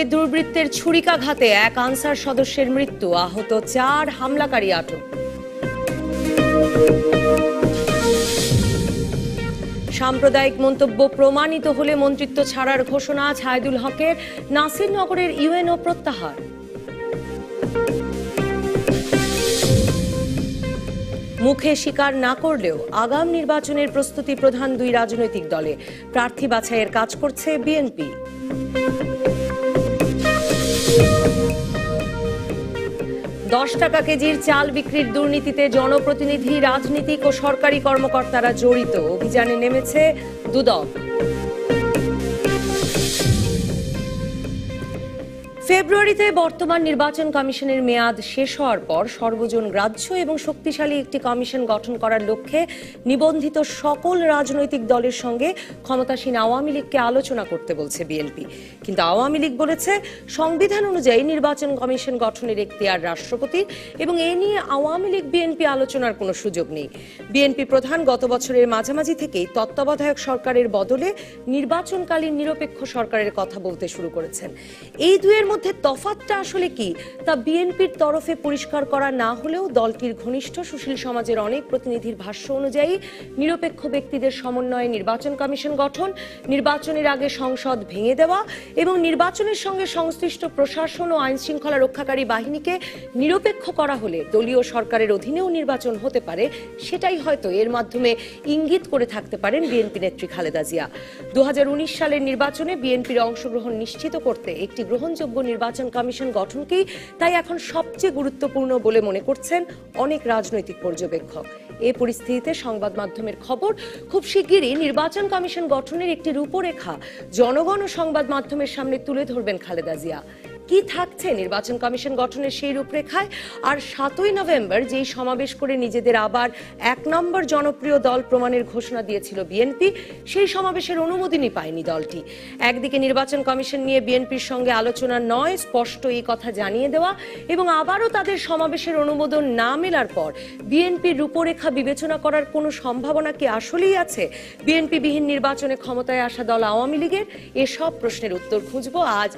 হয়ে দুর্বৃত্তের ছুরিকাঘাতে এক আনসার সদস্যের মৃত্যু আহত চার হামলাকারী আটক সাম্প্রদায়িক মন্তব্য প্রমাণিত হলে মন্ত্রিত্ব ছাড়ার ঘোষণা ছায়দুল হকের নাসিরনগরের ইউএনও প্রত্যাহার মুখে স্বীকার না করলেও আগাম নির্বাচনের প্রস্তুতি প্রধান দুই রাজনৈতিক দলে প্রার্থী বাছাইয়ের কাজ করছে বিএনপি দশ টাকা কেজির চাল বিক্রির দুর্নীতিতে জনপ্রতিনিধি রাজনীতিক ও সরকারি কর্মকর্তারা জড়িত অভিযানে নেমেছে দুদক ফেব্রুয়ারিতে বর্তমান নির্বাচন কমিশনের মেয়াদ শেষ হওয়ার পর সর্বজন গ্রাহ্য এবং শক্তিশালী একটি কমিশন গঠন করার লক্ষ্যে নিবন্ধিত সকল রাজনৈতিক দলের সঙ্গে ক্ষমতাসীন আওয়ামী লীগকে আলোচনা করতে বলছে বিএনপি কিন্তু আওয়ামী লীগ বলেছে সংবিধান অনুযায়ী নির্বাচন কমিশন গঠনের এখতিয়ার রাষ্ট্রপতির এবং এ নিয়ে আওয়ামী লীগ বিএনপি আলোচনার কোনো সুযোগ নেই বিএনপি প্রধান গত বছরের মাঝামাঝি থেকেই তত্ত্বাবধায়ক সরকারের বদলে নির্বাচনকালীন নিরপেক্ষ সরকারের কথা বলতে শুরু করেছেন এই দুয়ের মধ্যে মধ্যে তফাতটা আসলে কি তা বিএনপির তরফে পরিষ্কার করা না হলেও দলটির ঘনিষ্ঠ সুশীল সমাজের অনেক প্রতিনিধির ভাষ্য অনুযায়ী নিরপেক্ষ ব্যক্তিদের সমন্বয়ে নির্বাচন কমিশন গঠন নির্বাচনের আগে সংসদ ভেঙে দেওয়া এবং নির্বাচনের সঙ্গে সংশ্লিষ্ট প্রশাসন ও আইন শৃঙ্খলা রক্ষাকারী বাহিনীকে নিরপেক্ষ করা হলে দলীয় সরকারের অধীনেও নির্বাচন হতে পারে সেটাই হয়তো এর মাধ্যমে ইঙ্গিত করে থাকতে পারেন বিএনপি নেত্রী খালেদা জিয়া দু সালের নির্বাচনে বিএনপির অংশগ্রহণ নিশ্চিত করতে একটি গ্রহণযোগ্য নির্বাচন কমিশন গঠনকেই তাই এখন সবচেয়ে গুরুত্বপূর্ণ বলে মনে করছেন অনেক রাজনৈতিক পর্যবেক্ষক এ পরিস্থিতিতে সংবাদ মাধ্যমের খবর খুব শিগগিরই নির্বাচন কমিশন গঠনের একটি রূপরেখা জনগণ ও সংবাদ মাধ্যমের সামনে তুলে ধরবেন খালেদা জিয়া কি থাকছে নির্বাচন কমিশন গঠনের সেই রূপরেখায় আর সাতই নভেম্বর যেই সমাবেশ করে নিজেদের আবার এক নম্বর জনপ্রিয় দল প্রমাণের ঘোষণা দিয়েছিল বিএনপি সেই সমাবেশের অনুমোদনই পায়নি দলটি একদিকে নির্বাচন কমিশন নিয়ে বিএনপির সঙ্গে আলোচনা নয় স্পষ্ট এই কথা জানিয়ে দেওয়া এবং আবারও তাদের সমাবেশের অনুমোদন না মেলার পর বিএনপির রূপরেখা বিবেচনা করার কোনো সম্ভাবনা কি আসলেই আছে বিএনপি বিহীন নির্বাচনে ক্ষমতায় আসা দল আওয়ামী লীগের এসব প্রশ্নের উত্তর খুঁজব আজ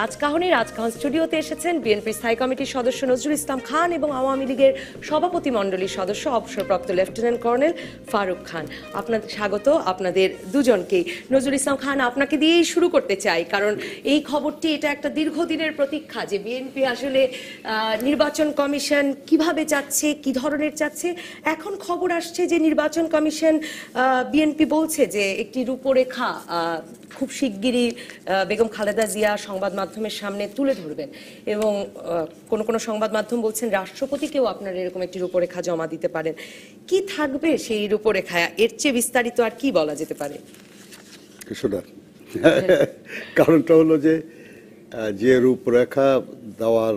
রাজকাহনের আজকাল স্টুডিওতে এসেছেন বিএনপির স্থায়ী কমিটির সদস্য নজরুল ইসলাম খান এবং আওয়ামী লীগের সভাপতি মণ্ডলীর সদস্য অবসরপ্রাপ্ত লেফটেন্যান্ট কর্নেল ফারুক খান আপনাদের স্বাগত আপনাদের দুজনকেই নজরুল ইসলাম খান আপনাকে দিয়েই শুরু করতে চাই কারণ এই খবরটি এটা একটা দীর্ঘদিনের প্রতীক্ষা যে বিএনপি আসলে নির্বাচন কমিশন কিভাবে চাচ্ছে কি ধরনের চাচ্ছে এখন খবর আসছে যে নির্বাচন কমিশন বিএনপি বলছে যে একটি রূপরেখা খুব শিগগিরই বেগম খালেদা জিয়া সংবাদ মাধ্যমের সামনে তুলে ধরবেন এবং কোন কোন সংবাদ মাধ্যম বলছেন রাষ্ট্রপতিকেও আপনারা এরকম একটি রূপরেখা জমা দিতে পারেন কি থাকবে সেই রূপরেখা এর চেয়ে বিস্তারিত আর কি বলা যেতে পারে কিছু না কারণটা হলো যে যে রূপরেখা দেওয়ার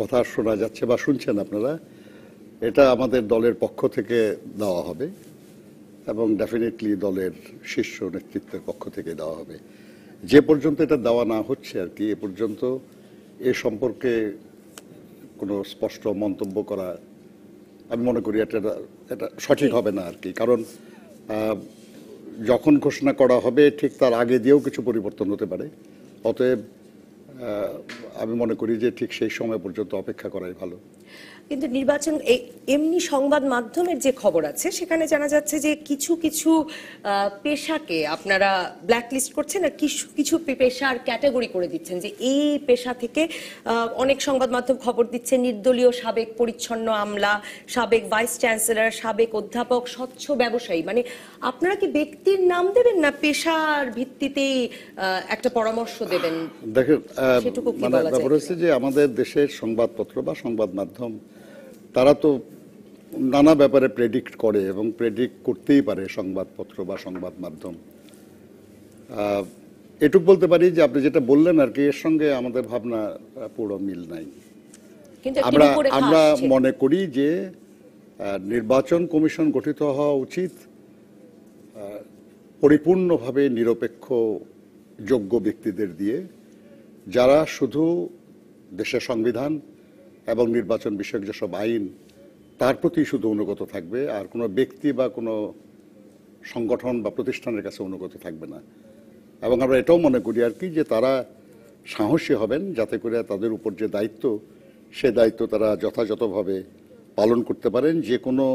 কথা শোনা যাচ্ছে বা শুনছেন আপনারা এটা আমাদের দলের পক্ষ থেকে দেওয়া হবে এবং ডেফিনেটলি দলের শীর্ষ নেতৃত্বের পক্ষ থেকে দেওয়া হবে যে পর্যন্ত এটা দেওয়া না হচ্ছে আর কি এ পর্যন্ত এ সম্পর্কে কোনো স্পষ্ট মন্তব্য করা আমি মনে করি এটা এটা সঠিক হবে না আর কি কারণ যখন ঘোষণা করা হবে ঠিক তার আগে দিয়েও কিছু পরিবর্তন হতে পারে অতএব আমি মনে করি যে ঠিক সেই সময় পর্যন্ত অপেক্ষা করাই ভালো কিন্তু নির্বাচন এমনি সংবাদ মাধ্যমের যে খবর আছে সেখানে জানা যাচ্ছে যে কিছু কিছু পেশাকে আপনারা ব্ল্যাকলিস্ট করছেন আর কিছু কিছু পেশার ক্যাটাগরি করে দিচ্ছেন যে এই পেশা থেকে অনেক সংবাদ মাধ্যম খবর দিচ্ছে নির্দলীয় সাবেক পরিচ্ছন্ন আমলা সাবেক ভাইস চ্যান্সেলর সাবেক অধ্যাপক স্বচ্ছ ব্যবসায়ী মানে আপনারা কি ব্যক্তির নাম দেবেন না পেশার ভিত্তিতেই একটা পরামর্শ দেবেন দেখেন সেটুকু মানে যে আমাদের দেশের সংবাদপত্র বা সংবাদ মাধ্যম তারা তো নানা ব্যাপারে প্রেডিক্ট করে এবং প্রেডিক্ট করতেই পারে সংবাদপত্র বা সংবাদ মাধ্যম এটুক বলতে পারি যে আপনি যেটা বললেন আর কি এর সঙ্গে আমাদের ভাবনা পুরো মিল নাই আমরা আমরা মনে করি যে নির্বাচন কমিশন গঠিত হওয়া উচিত পরিপূর্ণভাবে নিরপেক্ষ যোগ্য ব্যক্তিদের দিয়ে যারা শুধু দেশের সংবিধান এবং নির্বাচন বিষয়ক যেসব আইন তার প্রতি শুধু অনুগত থাকবে আর কোনো ব্যক্তি বা কোনো সংগঠন বা প্রতিষ্ঠানের কাছে অনুগত থাকবে না এবং আমরা এটাও মনে করি আর কি যে তারা সাহসী হবেন যাতে করে তাদের উপর যে দায়িত্ব সে দায়িত্ব তারা যথাযথভাবে পালন করতে পারেন যে কোনো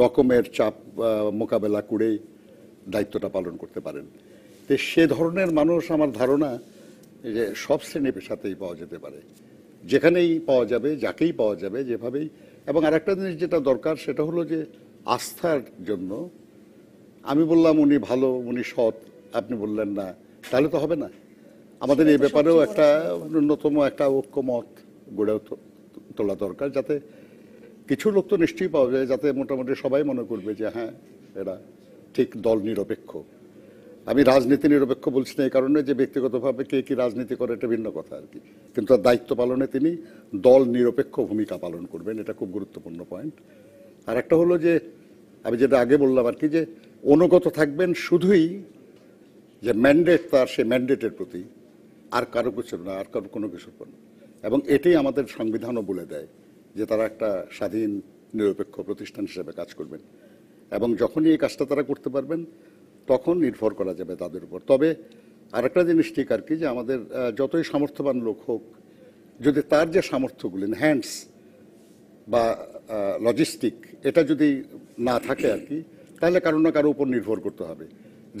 রকমের চাপ মোকাবেলা করে দায়িত্বটা পালন করতে পারেন তো সে ধরনের মানুষ আমার ধারণা যে সব শ্রেণী পেশাতেই পাওয়া যেতে পারে যেখানেই পাওয়া যাবে যাকেই পাওয়া যাবে যেভাবেই এবং আরেকটা জিনিস যেটা দরকার সেটা হলো যে আস্থার জন্য আমি বললাম উনি ভালো উনি সৎ আপনি বললেন না তাহলে তো হবে না আমাদের এই ব্যাপারেও একটা ন্যূনতম একটা ঐক্যমত গড়ে তোলা দরকার যাতে কিছু লোক তো নিশ্চয়ই পাওয়া যায় যাতে মোটামুটি সবাই মনে করবে যে হ্যাঁ এরা ঠিক দল নিরপেক্ষ আমি রাজনীতি নিরপেক্ষ বলছি না এই কারণে যে ব্যক্তিগতভাবে কে কি রাজনীতি করে এটা ভিন্ন কথা আর কি কিন্তু তার দায়িত্ব পালনে তিনি দল নিরপেক্ষ ভূমিকা পালন করবেন এটা খুব গুরুত্বপূর্ণ পয়েন্ট আর একটা হলো যে আমি যেটা আগে বললাম আর কি যে অনুগত থাকবেন শুধুই যে ম্যান্ডেট তার সে ম্যান্ডেটের প্রতি আর কারো কিছু না আর কারো কোনো কিছু না এবং এটাই আমাদের সংবিধানও বলে দেয় যে তারা একটা স্বাধীন নিরপেক্ষ প্রতিষ্ঠান হিসেবে কাজ করবেন এবং যখনই এই কাজটা তারা করতে পারবেন তখন নির্ভর করা যাবে তাদের উপর তবে আরেকটা জিনিস ঠিক আর কি যে আমাদের যতই সামর্থ্যবান লোক হোক যদি তার যে সামর্থ্যগুলি হ্যান্ডস বা লজিস্টিক এটা যদি না থাকে আর কি তাহলে কারো না কারো উপর নির্ভর করতে হবে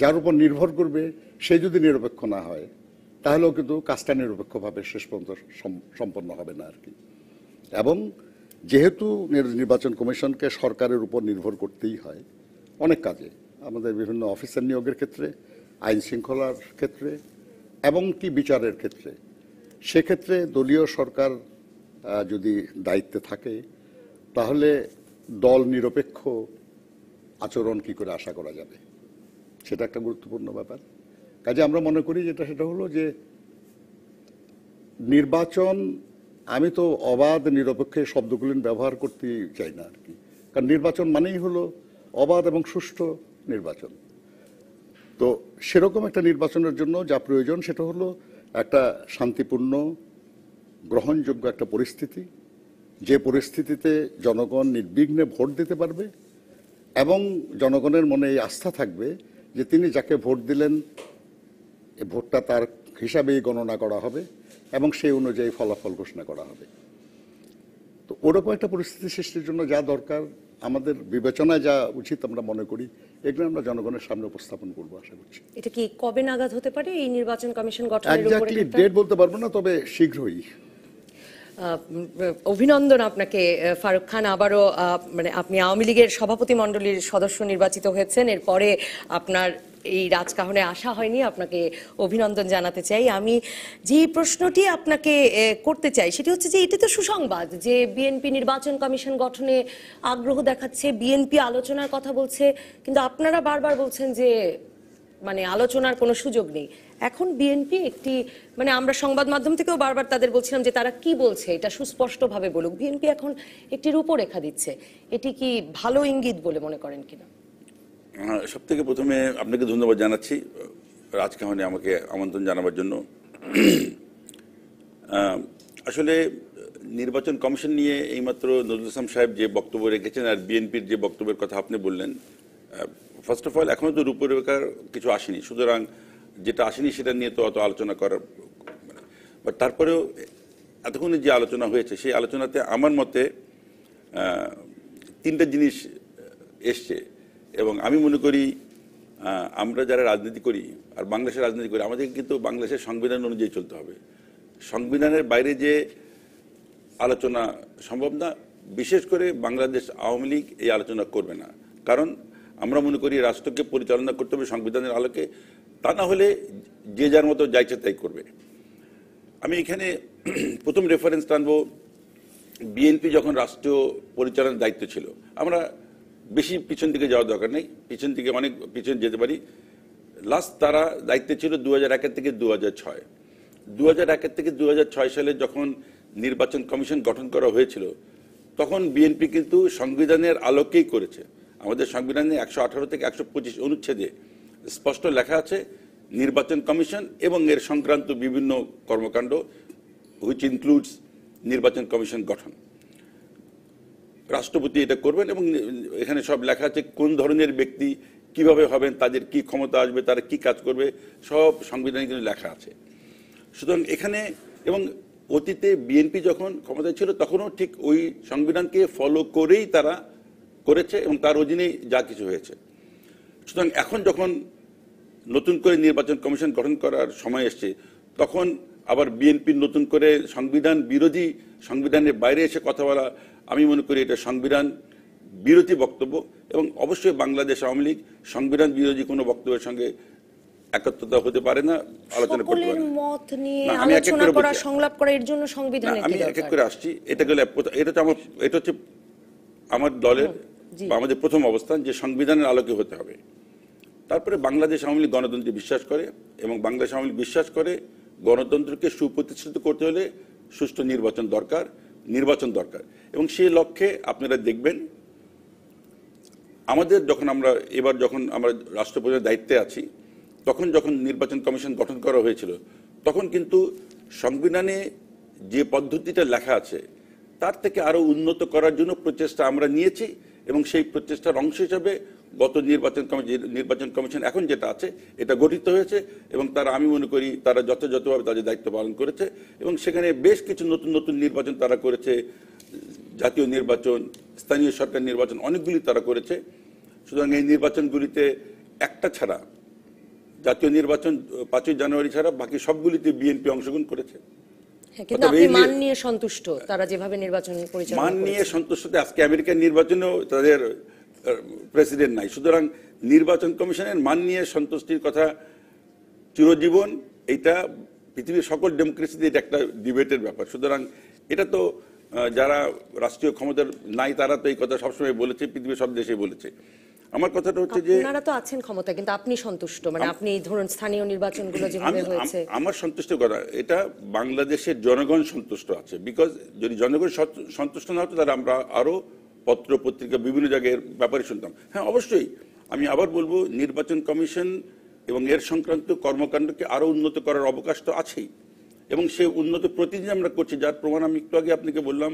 যার উপর নির্ভর করবে সে যদি নিরপেক্ষ না হয় তাহলেও কিন্তু কাজটা নিরপেক্ষভাবে শেষ পর্যন্ত সম্পন্ন হবে না আর কি এবং যেহেতু নির্বাচন কমিশনকে সরকারের উপর নির্ভর করতেই হয় অনেক কাজে আমাদের বিভিন্ন অফিসার নিয়োগের ক্ষেত্রে আইন শৃঙ্খলার ক্ষেত্রে এবং কি বিচারের ক্ষেত্রে সেক্ষেত্রে দলীয় সরকার যদি দায়িত্বে থাকে তাহলে দল নিরপেক্ষ আচরণ কি করে আশা করা যাবে সেটা একটা গুরুত্বপূর্ণ ব্যাপার কাজে আমরা মনে করি যেটা সেটা হলো যে নির্বাচন আমি তো অবাধ নিরপেক্ষে শব্দগুলিন ব্যবহার করতে চাই না আর কি কারণ নির্বাচন মানেই হলো অবাধ এবং সুষ্ঠু নির্বাচন তো সেরকম একটা নির্বাচনের জন্য যা প্রয়োজন সেটা হলো একটা শান্তিপূর্ণ গ্রহণযোগ্য একটা পরিস্থিতি যে পরিস্থিতিতে জনগণ নির্বিঘ্নে ভোট দিতে পারবে এবং জনগণের মনে এই আস্থা থাকবে যে তিনি যাকে ভোট দিলেন এ ভোটটা তার হিসাবেই গণনা করা হবে এবং সেই অনুযায়ী ফলাফল ঘোষণা করা হবে তো ওরকম একটা পরিস্থিতি সৃষ্টির জন্য যা দরকার আমাদের বিবেচনায় যা উচিত আমরা মনে করি এগুলো আমরা জনগণের সামনে উপস্থাপন করবো আশা করছি এটা কি কবে নাগাদ হতে পারে এই নির্বাচন কমিশন গঠনের উপরে ডেট বলতে পারবো না তবে শীঘ্রই অভিনন্দন আপনাকে ফারুক খান আবারও মানে আপনি আওয়ামী লীগের সভাপতি মণ্ডলীর সদস্য নির্বাচিত হয়েছেন এরপরে আপনার এই রাজকাহনে আসা হয়নি আপনাকে অভিনন্দন জানাতে চাই আমি যে প্রশ্নটি আপনাকে করতে চাই সেটি হচ্ছে যে এটি তো সুসংবাদ যে বিএনপি নির্বাচন কমিশন গঠনে আগ্রহ দেখাচ্ছে বিএনপি আলোচনার কথা বলছে কিন্তু আপনারা বারবার বলছেন যে মানে আলোচনার কোনো সুযোগ নেই এখন বিএনপি একটি মানে আমরা সংবাদ মাধ্যম থেকেও বারবার তাদের বলছিলাম যে তারা কি বলছে এটা সুস্পষ্টভাবে বলুক বিএনপি এখন একটি রূপরেখা দিচ্ছে এটি কি ভালো ইঙ্গিত বলে মনে করেন কিনা হ্যাঁ, সব থেকে প্রথমে আপনাকে ধন্যবাদ জানাচ্ছি রাজকাহনে আমাকে আমন্ত্রণ জানাবার জন্য আসলে নির্বাচন কমিশন নিয়ে এইমাত্র নজরুল ইসলাম সাহেব যে বক্তব্য রেখেছেন আর বিএনপির যে বক্তব্যের কথা আপনি বললেন ফার্স্ট অফ অল এখনও তো রূপরেখার কিছু আসেনি সুতরাং যেটা আসেনি সেটা নিয়ে তো অত আলোচনা করার বাট মানে, তারপরেও এতক্ষণে যে আলোচনা হয়েছে সেই আলোচনাতে আমার মতে তিনটা জিনিস এসছে এবং আমি মনে করি আমরা যারা রাজনীতি করি আর বাংলাদেশের রাজনীতি করি আমাদেরকে কিন্তু বাংলাদেশের সংবিধান অনুযায়ী চলতে হবে সংবিধানের বাইরে যে আলোচনা সম্ভব না বিশেষ করে বাংলাদেশ আওয়ামী লীগ এই আলোচনা করবে না কারণ আমরা মনে করি রাষ্ট্রকে পরিচালনা করতে হবে সংবিধানের আলোকে তা না হলে যে যার মতো যাইছে তাই করবে আমি এখানে প্রথম রেফারেন্স টানবো বিএনপি যখন রাষ্ট্রীয় পরিচালনার দায়িত্ব ছিল আমরা বেশি পিছন দিকে যাওয়ার দরকার নেই পিছন দিকে অনেক পিছন যেতে পারি লাস্ট তারা দায়িত্বে ছিল দু হাজার একের থেকে দু হাজার ছয় দু হাজার একের থেকে দু হাজার ছয় সালে যখন নির্বাচন কমিশন গঠন করা হয়েছিল তখন বিএনপি কিন্তু সংবিধানের আলোকেই করেছে আমাদের সংবিধানে একশো আঠারো থেকে একশো পঁচিশ অনুচ্ছেদে স্পষ্ট লেখা আছে নির্বাচন কমিশন এবং এর সংক্রান্ত বিভিন্ন কর্মকাণ্ড হুইচ ইনক্লুডস নির্বাচন কমিশন গঠন রাষ্ট্রপতি এটা করবেন এবং এখানে সব লেখা আছে কোন ধরনের ব্যক্তি কিভাবে হবেন তাদের কি ক্ষমতা আসবে তারা কি কাজ করবে সব সংবিধানে কিন্তু লেখা আছে সুতরাং এখানে এবং অতীতে বিএনপি যখন ক্ষমতায় ছিল তখনও ঠিক ওই সংবিধানকে ফলো করেই তারা করেছে এবং তার অধীনেই যা কিছু হয়েছে সুতরাং এখন যখন নতুন করে নির্বাচন কমিশন গঠন করার সময় এসছে তখন আবার বিএনপি নতুন করে সংবিধান বিরোধী সংবিধানের বাইরে এসে কথা বলা আমি মনে করি এটা সংবিধান বিরোধী বক্তব্য এবং অবশ্যই বাংলাদেশ আওয়ামী লীগ সংবিধান বিরোধী কোনো বক্তব্যের সঙ্গে একত্রতা হতে পারে না আলোচনা করতে পারে মত নিয়ে আলোচনা করা সংলাপ করা এর জন্য সংবিধানে আমি এক এক করে আসছি এটা গেলে এটা তো আমার এটা হচ্ছে আমার দলের বা আমাদের প্রথম অবস্থান যে সংবিধানের আলোকে হতে হবে তারপরে বাংলাদেশ আওয়ামী লীগ গণতন্ত্রে বিশ্বাস করে এবং বাংলাদেশ আওয়ামী লীগ বিশ্বাস করে গণতন্ত্রকে সুপ্রতিষ্ঠিত করতে হলে সুষ্ঠু নির্বাচন দরকার নির্বাচন দরকার এবং সেই লক্ষ্যে আপনারা দেখবেন আমাদের যখন আমরা এবার যখন আমরা রাষ্ট্রপতির দায়িত্বে আছি তখন যখন নির্বাচন কমিশন গঠন করা হয়েছিল তখন কিন্তু সংবিধানে যে পদ্ধতিটা লেখা আছে তার থেকে আরও উন্নত করার জন্য প্রচেষ্টা আমরা নিয়েছি এবং সেই প্রচেষ্টার অংশ হিসাবে গত নির্বাচন কমিশন নির্বাচন কমিশন এখন যেটা আছে এটা গঠিত হয়েছে এবং তারা আমি মনে করি তারা যথাযথভাবে তাদের দায়িত্ব পালন করেছে এবং সেখানে বেশ কিছু নতুন নতুন নির্বাচন তারা করেছে জাতীয় নির্বাচন স্থানীয় সরকার নির্বাচন অনেকগুলি তারা করেছে সুতরাং এই নির্বাচনগুলিতে একটা ছাড়া জাতীয় নির্বাচন পাঁচই জানুয়ারি ছাড়া বাকি সবগুলিতে বিএনপি অংশগ্রহণ করেছে হ্যাঁ, মান নিয়ে সন্তুষ্ট তারা যেভাবে নির্বাচন মান নিয়ে সন্তুষ্টতে আজকে আমেরিকার নির্বাচনেও তাদের প্রেসিডেন্ট নাই সুতরাং নির্বাচন কমিশনের মান নিয়ে সন্তুষ্টির কথা চিরজীবন এটা পৃথিবীর সকল ডেমোক্রেসিতে এটা একটা ডিবেটের ব্যাপার সুতরাং এটা তো যারা রাষ্ট্রীয় ক্ষমতার নাই তারা তো এই কথা সবসময় বলেছে পৃথিবীর সব দেশে বলেছে আমার কথাটা হচ্ছে যে আপনারা তো আছেন ক্ষমতা কিন্তু আপনি সন্তুষ্ট মানে আপনি ধরুন স্থানীয় নির্বাচনগুলো যেভাবে হয়েছে আমার সন্তুষ্ট কথা এটা বাংলাদেশের জনগণ সন্তুষ্ট আছে বিকজ যদি জনগণ সন্তুষ্ট না হতো তাহলে আমরা আরো পত্র পত্রিকা বিভিন্ন জায়গায় ব্যাপারে শুনতাম হ্যাঁ অবশ্যই আমি আবার বলবো নির্বাচন কমিশন এবং এর সংক্রান্ত কর্মকাণ্ডকে আরও উন্নত করার অবকাশ তো আছেই এবং সে উন্নত প্রতিদিন আমরা করছি যার প্রমাণ আমি একটু আগে আপনাকে বললাম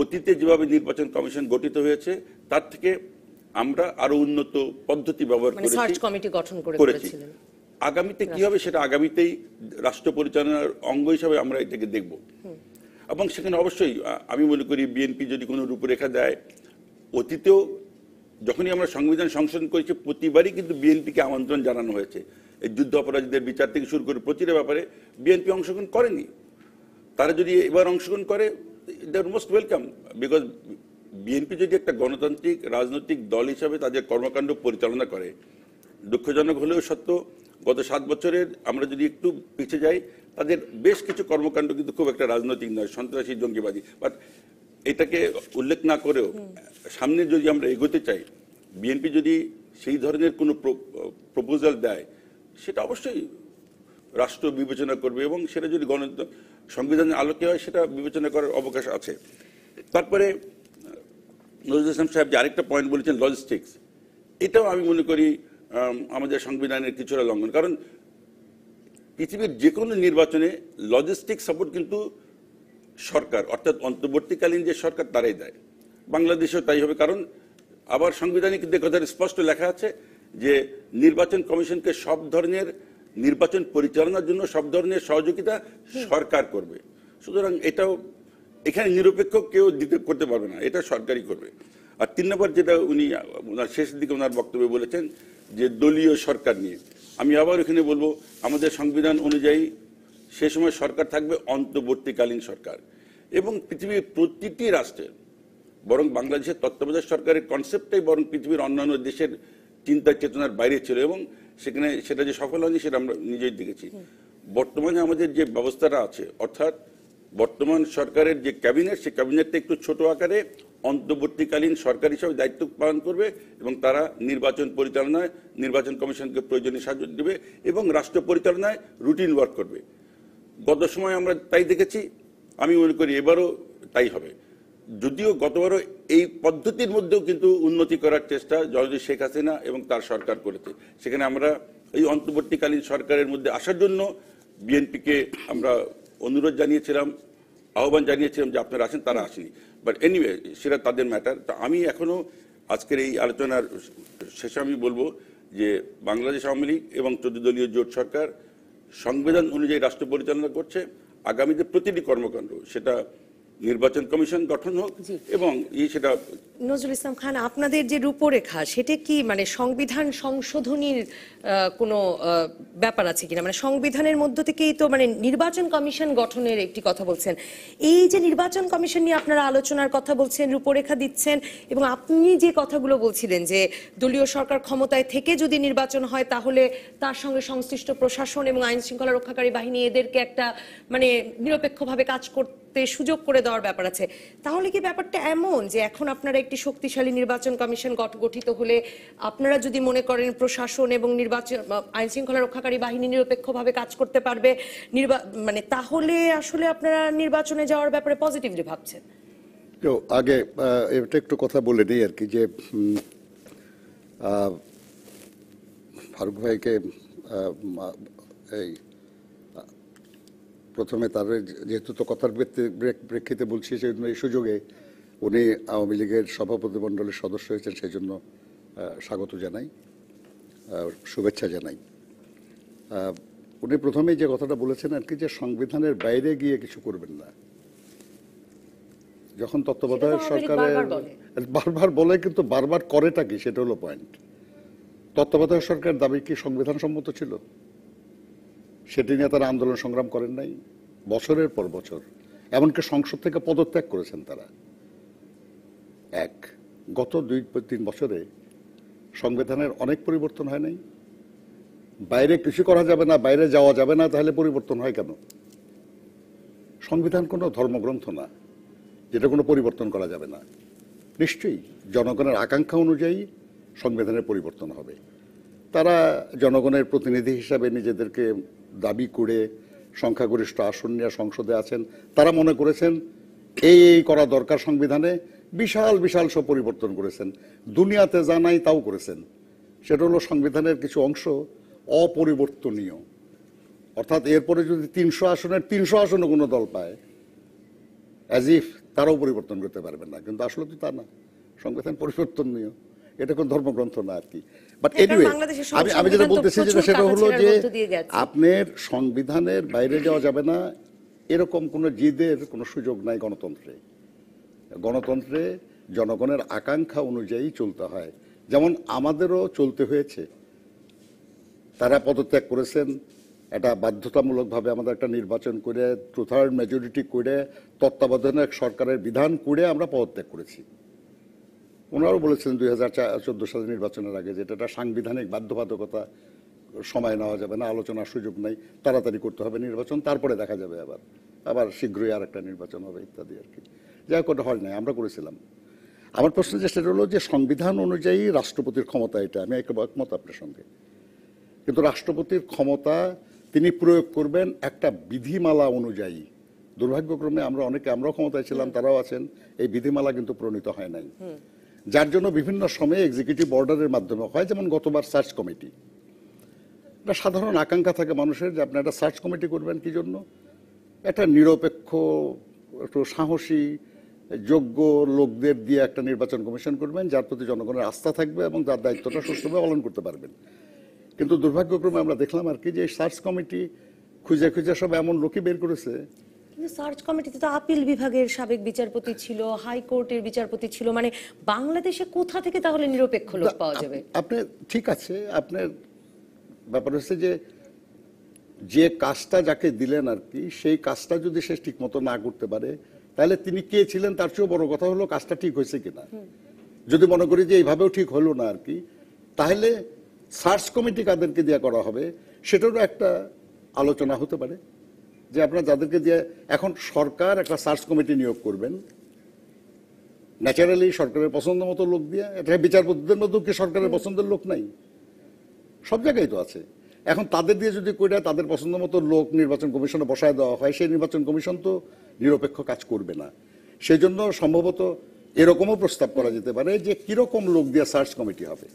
অতীতে যেভাবে নির্বাচন কমিশন গঠিত হয়েছে তার থেকে আমরা আরো উন্নত পদ্ধতি ব্যবহার মানে করেছি আগামীতে কি হবে সেটা আগামীতেই রাষ্ট্র পরিচালনার অঙ্গ হিসাবে আমরা এটাকে দেখব এবং সেখানে অবশ্যই আমি মনে করি বিএনপি যদি কোনো রূপরেখা দেয় অতীতেও যখনই আমরা সংবিধান সংশোধন করেছি প্রতিবারই কিন্তু বিএনপিকে আমন্ত্রণ জানানো হয়েছে এই যুদ্ধ অপরাধীদের বিচার থেকে শুরু করে প্রতিটা ব্যাপারে বিএনপি অংশগ্রহণ করেনি তারা যদি এবার অংশগ্রহণ করে they are most welcome because BNP যদি একটা গণতান্ত্রিক রাজনৈতিক দল হিসাবে তাদের কর্মকাণ্ড পরিচালনা করে দুঃখজনক হলেও সত্য গত সাত বছরের আমরা যদি একটু পিছিয়ে যাই তাদের বেশ কিছু কর্মকাণ্ড কিন্তু খুব একটা রাজনৈতিক নয় সন্ত্রাসী জঙ্গিবাদী বাট এটাকে উল্লেখ না করেও সামনে যদি আমরা এগোতে চাই বিএনপি যদি সেই ধরনের কোনো প্রপোজাল দেয় সেটা অবশ্যই রাষ্ট্র বিবেচনা করবে এবং সেটা যদি গণ সংবিধানের আলোকে হয় সেটা বিবেচনা করার অবকাশ আছে তারপরে নজরুল ইসলাম সাহেব যে আরেকটা পয়েন্ট বলেছেন লজিস্টিক্স এটাও আমি মনে করি আমাদের সংবিধানের কিছুটা লঙ্ঘন কারণ পৃথিবীর যে কোনো নির্বাচনে লজিস্টিক সাপোর্ট কিন্তু সরকার অর্থাৎ অন্তর্বর্তীকালীন যে সরকার তারাই দেয় বাংলাদেশেও তাই হবে কারণ আবার সংবিধানে কিন্তু কথা স্পষ্ট লেখা আছে যে নির্বাচন কমিশনকে সব ধরনের নির্বাচন পরিচালনার জন্য সব ধরনের সহযোগিতা সরকার করবে সুতরাং এটাও এখানে নিরপেক্ষ কেউ দিতে করতে পারবে না এটা সরকারই করবে আর তিন নম্বর যেটা উনি শেষ দিকে ওনার বক্তব্যে বলেছেন যে দলীয় সরকার নিয়ে আমি আবার এখানে বলবো আমাদের সংবিধান অনুযায়ী সে সময় সরকার থাকবে অন্তর্বর্তীকালীন সরকার এবং পৃথিবীর প্রতিটি রাষ্ট্রের বরং বাংলাদেশের তত্ত্বাবধায়ক সরকারের কনসেপ্টটাই বরং পৃথিবীর অন্যান্য দেশের চিন্তা চেতনার বাইরে ছিল এবং সেখানে সেটা যে সফল হয়নি সেটা আমরা নিজেই দেখেছি বর্তমানে আমাদের যে ব্যবস্থাটা আছে অর্থাৎ বর্তমান সরকারের যে ক্যাবিনেট সে ক্যাবিনেটটা একটু ছোট আকারে অন্তর্বর্তীকালীন সরকার হিসাবে দায়িত্ব পালন করবে এবং তারা নির্বাচন পরিচালনায় নির্বাচন কমিশনকে প্রয়োজনীয় সাহায্য দেবে এবং রাষ্ট্র পরিচালনায় রুটিন ওয়ার্ক করবে গত সময় আমরা তাই দেখেছি আমি মনে করি এবারও তাই হবে যদিও গতবারও এই পদ্ধতির মধ্যেও কিন্তু উন্নতি করার চেষ্টা জনজয় শেখ হাসিনা এবং তার সরকার করেছে সেখানে আমরা এই অন্তর্বর্তীকালীন সরকারের মধ্যে আসার জন্য বিএনপিকে আমরা অনুরোধ জানিয়েছিলাম আহ্বান জানিয়েছিলাম যে আপনারা আসেন তারা আসেনি বাট এনিওয়ে সেটা তাদের ম্যাটার তো আমি এখনও আজকের এই আলোচনার শেষে আমি বলবো যে বাংলাদেশ আওয়ামী লীগ এবং চতুর্দলীয় জোট সরকার সংবিধান অনুযায়ী রাষ্ট্র পরিচালনা করছে আগামীতে প্রতিটি কর্মকাণ্ড সেটা নির্বাচন কমিশন গঠন হোক এবং সেটা নজরুল ইসলাম খান আপনাদের যে রূপরেখা সেটা কি মানে সংবিধান সংশোধনীর কোনো ব্যাপার আছে কিনা মানে সংবিধানের মধ্য থেকেই তো মানে নির্বাচন কমিশন গঠনের একটি কথা বলছেন এই যে নির্বাচন কমিশন নিয়ে আপনারা আলোচনার কথা বলছেন রূপরেখা দিচ্ছেন এবং আপনি যে কথাগুলো বলছিলেন যে দলীয় সরকার ক্ষমতায় থেকে যদি নির্বাচন হয় তাহলে তার সঙ্গে সংশ্লিষ্ট প্রশাসন এবং আইন শৃঙ্খলা রক্ষাকারী বাহিনী এদেরকে একটা মানে নিরপেক্ষভাবে কাজ করতে তে সুযোগ করে দেওয়ার ব্যাপার আছে তাহলে কি ব্যাপারটা এমন যে এখন আপনারা একটি শক্তিশালী নির্বাচন কমিশন গঠিত হলে আপনারা যদি মনে করেন প্রশাসন এবং নির্বাচন আইন শৃঙ্খলা রক্ষাকারী বাহিনী নিরপেক্ষভাবে কাজ করতে পারবে নির্বা মানে তাহলে আসলে আপনারা নির্বাচনে যাওয়ার ব্যাপারে পজিটিভলি ভাবছেন আগে এটা একটু কথা বলে নিই আর কি যে ফারুক ভাইকে এই প্রথমে তার যেহেতু তো কথার প্রেক্ষিতে বলছি সেই জন্য এই সুযোগে উনি আওয়ামী লীগের সভাপতি মণ্ডলের সদস্য হয়েছেন সেই জন্য স্বাগত জানাই শুভেচ্ছা জানাই উনি প্রথমেই যে কথাটা বলেছেন আর কি যে সংবিধানের বাইরে গিয়ে কিছু করবেন না যখন তত্ত্বাবধায়ক সরকারের বারবার বলে কিন্তু বারবার করেটা কি সেটা হলো পয়েন্ট তত্ত্বাবধায়ক সরকার দাবি কি সংবিধান সম্মত ছিল সেটি নিয়ে তারা আন্দোলন সংগ্রাম করেন নাই বছরের পর বছর এমনকি সংসদ থেকে পদত্যাগ করেছেন তারা এক গত দুই তিন বছরে সংবিধানের অনেক পরিবর্তন হয় নাই বাইরে কিছু করা যাবে না বাইরে যাওয়া যাবে না তাহলে পরিবর্তন হয় কেন সংবিধান কোনো ধর্মগ্রন্থ না যেটা কোনো পরিবর্তন করা যাবে না নিশ্চয়ই জনগণের আকাঙ্ক্ষা অনুযায়ী সংবিধানের পরিবর্তন হবে তারা জনগণের প্রতিনিধি হিসাবে নিজেদেরকে দাবি করে সংখ্যাগরিষ্ঠ আসন নিয়ে সংসদে আছেন তারা মনে করেছেন এই এই করা দরকার সংবিধানে বিশাল বিশাল সব পরিবর্তন করেছেন দুনিয়াতে যা নাই তাও করেছেন সেটা হলো সংবিধানের কিছু অংশ অপরিবর্তনীয় অর্থাৎ এরপরে যদি তিনশো আসনের তিনশো আসনে কোনো দল পায় অ্যাজ ইফ তারাও পরিবর্তন করতে পারবেন না কিন্তু আসলে তো তা না সংবিধান পরিবর্তনীয় এটা কোনো ধর্মগ্রন্থ না আর কি বাট এনিওয়ে আমি আমি যেটা বলতেছি যেটা সেটা হলো যে আপনার সংবিধানের বাইরে যাওয়া যাবে না এরকম কোনো জিদের কোনো সুযোগ নাই গণতন্ত্রে গণতন্ত্রে জনগণের আকাঙ্ক্ষা অনুযায়ী চলতে হয় যেমন আমাদেরও চলতে হয়েছে তারা পদত্যাগ করেছেন এটা বাধ্যতামূলকভাবে আমাদের একটা নির্বাচন করে টু থার্ড মেজরিটি করে এক সরকারের বিধান করে আমরা পদত্যাগ করেছি ওনারও বলেছিলেন দুই হাজার চোদ্দো সালে নির্বাচনের আগে যে এটা সাংবিধানিক বাধ্যবাধকতা সময় নেওয়া যাবে না আলোচনার সুযোগ নাই তাড়াতাড়ি করতে হবে নির্বাচন তারপরে দেখা যাবে আবার আবার শীঘ্রই আর একটা নির্বাচন হবে ইত্যাদি আর কি যাই হোক হয় নাই আমরা করেছিলাম আমার প্রশ্ন যে সেটা হলো যে সংবিধান অনুযায়ী রাষ্ট্রপতির ক্ষমতা এটা আমি একমত আপনার সঙ্গে কিন্তু রাষ্ট্রপতির ক্ষমতা তিনি প্রয়োগ করবেন একটা বিধিমালা অনুযায়ী দুর্ভাগ্যক্রমে আমরা অনেকে আমরাও ক্ষমতায় ছিলাম তারাও আছেন এই বিধিমালা কিন্তু প্রণীত হয় নাই যার জন্য বিভিন্ন সময়ে এক্সিকিউটিভ অর্ডারের মাধ্যমে হয় যেমন গতবার সার্চ কমিটি এটা সাধারণ আকাঙ্ক্ষা থাকে মানুষের যে আপনি একটা সার্চ কমিটি করবেন কি জন্য একটা নিরপেক্ষ একটু সাহসী যোগ্য লোকদের দিয়ে একটা নির্বাচন কমিশন করবেন যার প্রতি জনগণের আস্থা থাকবে এবং যার দায়িত্বটা সুষ্ঠুভাবে পালন করতে পারবেন কিন্তু দুর্ভাগ্যক্রমে আমরা দেখলাম আর কি যে সার্চ কমিটি খুঁজে খুঁজে সব এমন লোকই বের করেছে সার্চ কমিটিতে তো আপিল বিভাগের সাবেক বিচারপতি ছিল হাইকোর্টের বিচারপতি ছিল মানে বাংলাদেশে কোথা থেকে তাহলে নিরপেক্ষ লোক পাওয়া যাবে আপনি ঠিক আছে আপনার ব্যাপার হচ্ছে যে যে কাজটা যাকে দিলেন আর কি সেই কাজটা যদি সে ঠিক মতো না করতে পারে তাহলে তিনি কে ছিলেন তার চেয়েও বড় কথা হলো কাজটা ঠিক হয়েছে কিনা যদি মনে করি যে এইভাবেও ঠিক হলো না আর কি তাহলে সার্চ কমিটি কাদেরকে দেওয়া করা হবে সেটারও একটা আলোচনা হতে পারে যে আপনারা যাদেরকে দিয়ে এখন সরকার একটা সার্চ কমিটি নিয়োগ করবেন ন্যাচারালি সরকারের পছন্দ মতো লোক দিয়ে এটা বিচারপতিদের মতো কি সরকারের পছন্দের লোক নাই সব জায়গায় তো আছে এখন তাদের দিয়ে যদি কইরা তাদের পছন্দ মতো লোক নির্বাচন কমিশনে বসায় দেওয়া হয় সেই নির্বাচন কমিশন তো নিরপেক্ষ কাজ করবে না সেই জন্য সম্ভবত এরকমও প্রস্তাব করা যেতে পারে যে কীরকম লোক দিয়ে সার্চ কমিটি হবে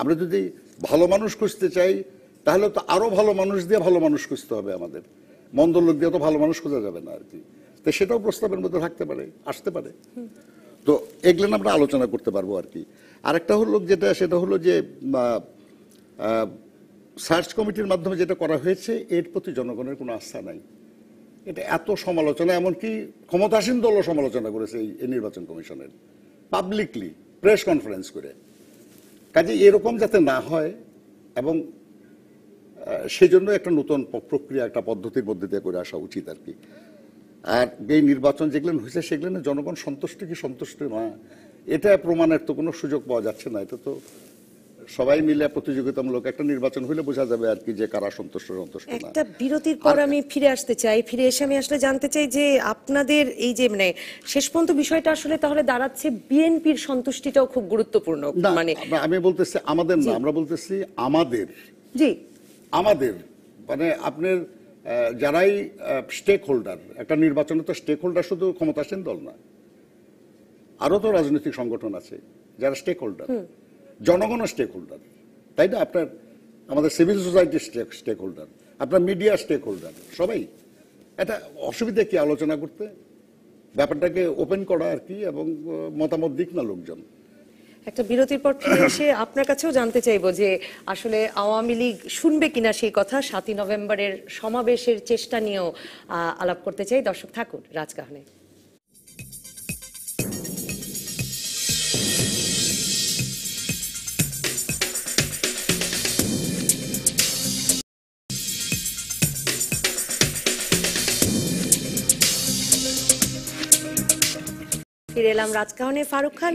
আমরা যদি ভালো মানুষ খুঁজতে চাই তাহলে তো আরও ভালো মানুষ দিয়ে ভালো মানুষ খুঁজতে হবে আমাদের মন্দ লোক দিয়ে তো ভালো মানুষ খোঁজা যাবে না আর কি তো সেটাও প্রস্তাবের মধ্যে থাকতে পারে আসতে পারে তো এগুলো আমরা আলোচনা করতে পারবো আর কি আরেকটা হলো যেটা সেটা হলো যে সার্চ কমিটির মাধ্যমে যেটা করা হয়েছে এর প্রতি জনগণের কোনো আস্থা নাই এটা এত সমালোচনা এমনকি ক্ষমতাসীন দলও সমালোচনা করেছে এই নির্বাচন কমিশনের পাবলিকলি প্রেস কনফারেন্স করে কাজে এরকম যাতে না হয় এবং সেজন্য একটা নতুন প্রক্রিয়া একটা পদ্ধতির মধ্যে দিয়ে করে আসা উচিত আর কি আর যে নির্বাচন যেগুলো হয়েছে সেগুলো জনগণ সন্তুষ্ট কি সন্তুষ্ট নয় এটা প্রমাণের তো কোনো সুযোগ পাওয়া যাচ্ছে না এটা তো সবাই মিলে প্রতিযোগিতামূলক একটা নির্বাচন হলে বোঝা যাবে আর কি যে কারা সন্তুষ্ট সন্তুষ্ট একটা বিরতির পর আমি ফিরে আসতে চাই ফিরে এসে আমি আসলে জানতে চাই যে আপনাদের এই যে মানে শেষ পর্যন্ত বিষয়টা আসলে তাহলে দাঁড়াচ্ছে বিএনপির সন্তুষ্টিটাও খুব গুরুত্বপূর্ণ মানে আমি বলতেছি আমাদের না আমরা বলতেছি আমাদের জি আমাদের মানে আপনার যারাই স্টেক হোল্ডার একটা নির্বাচনে তো স্টেক হোল্ডার শুধু ক্ষমতাসীন দল না আরও তো রাজনৈতিক সংগঠন আছে যারা স্টেক হোল্ডার জনগণ স্টেক হোল্ডার তাই না আপনার আমাদের সিভিল সোসাইটির স্টেক হোল্ডার আপনার মিডিয়া স্টেক হোল্ডার সবাই এটা অসুবিধা কি আলোচনা করতে ব্যাপারটাকে ওপেন করা আর কি এবং মতামত দিক না লোকজন একটা বিরতির পর ফিরে এসে আপনার কাছেও জানতে চাইবো যে আসলে আওয়ামী লীগ শুনবে কিনা সেই কথা সাতই নভেম্বরের সমাবেশের চেষ্টা নিয়েও আলাপ করতে চাই দর্শক থাকুন রাজকাহনে ফিরে এলাম রাজকাহনে ফারুক খান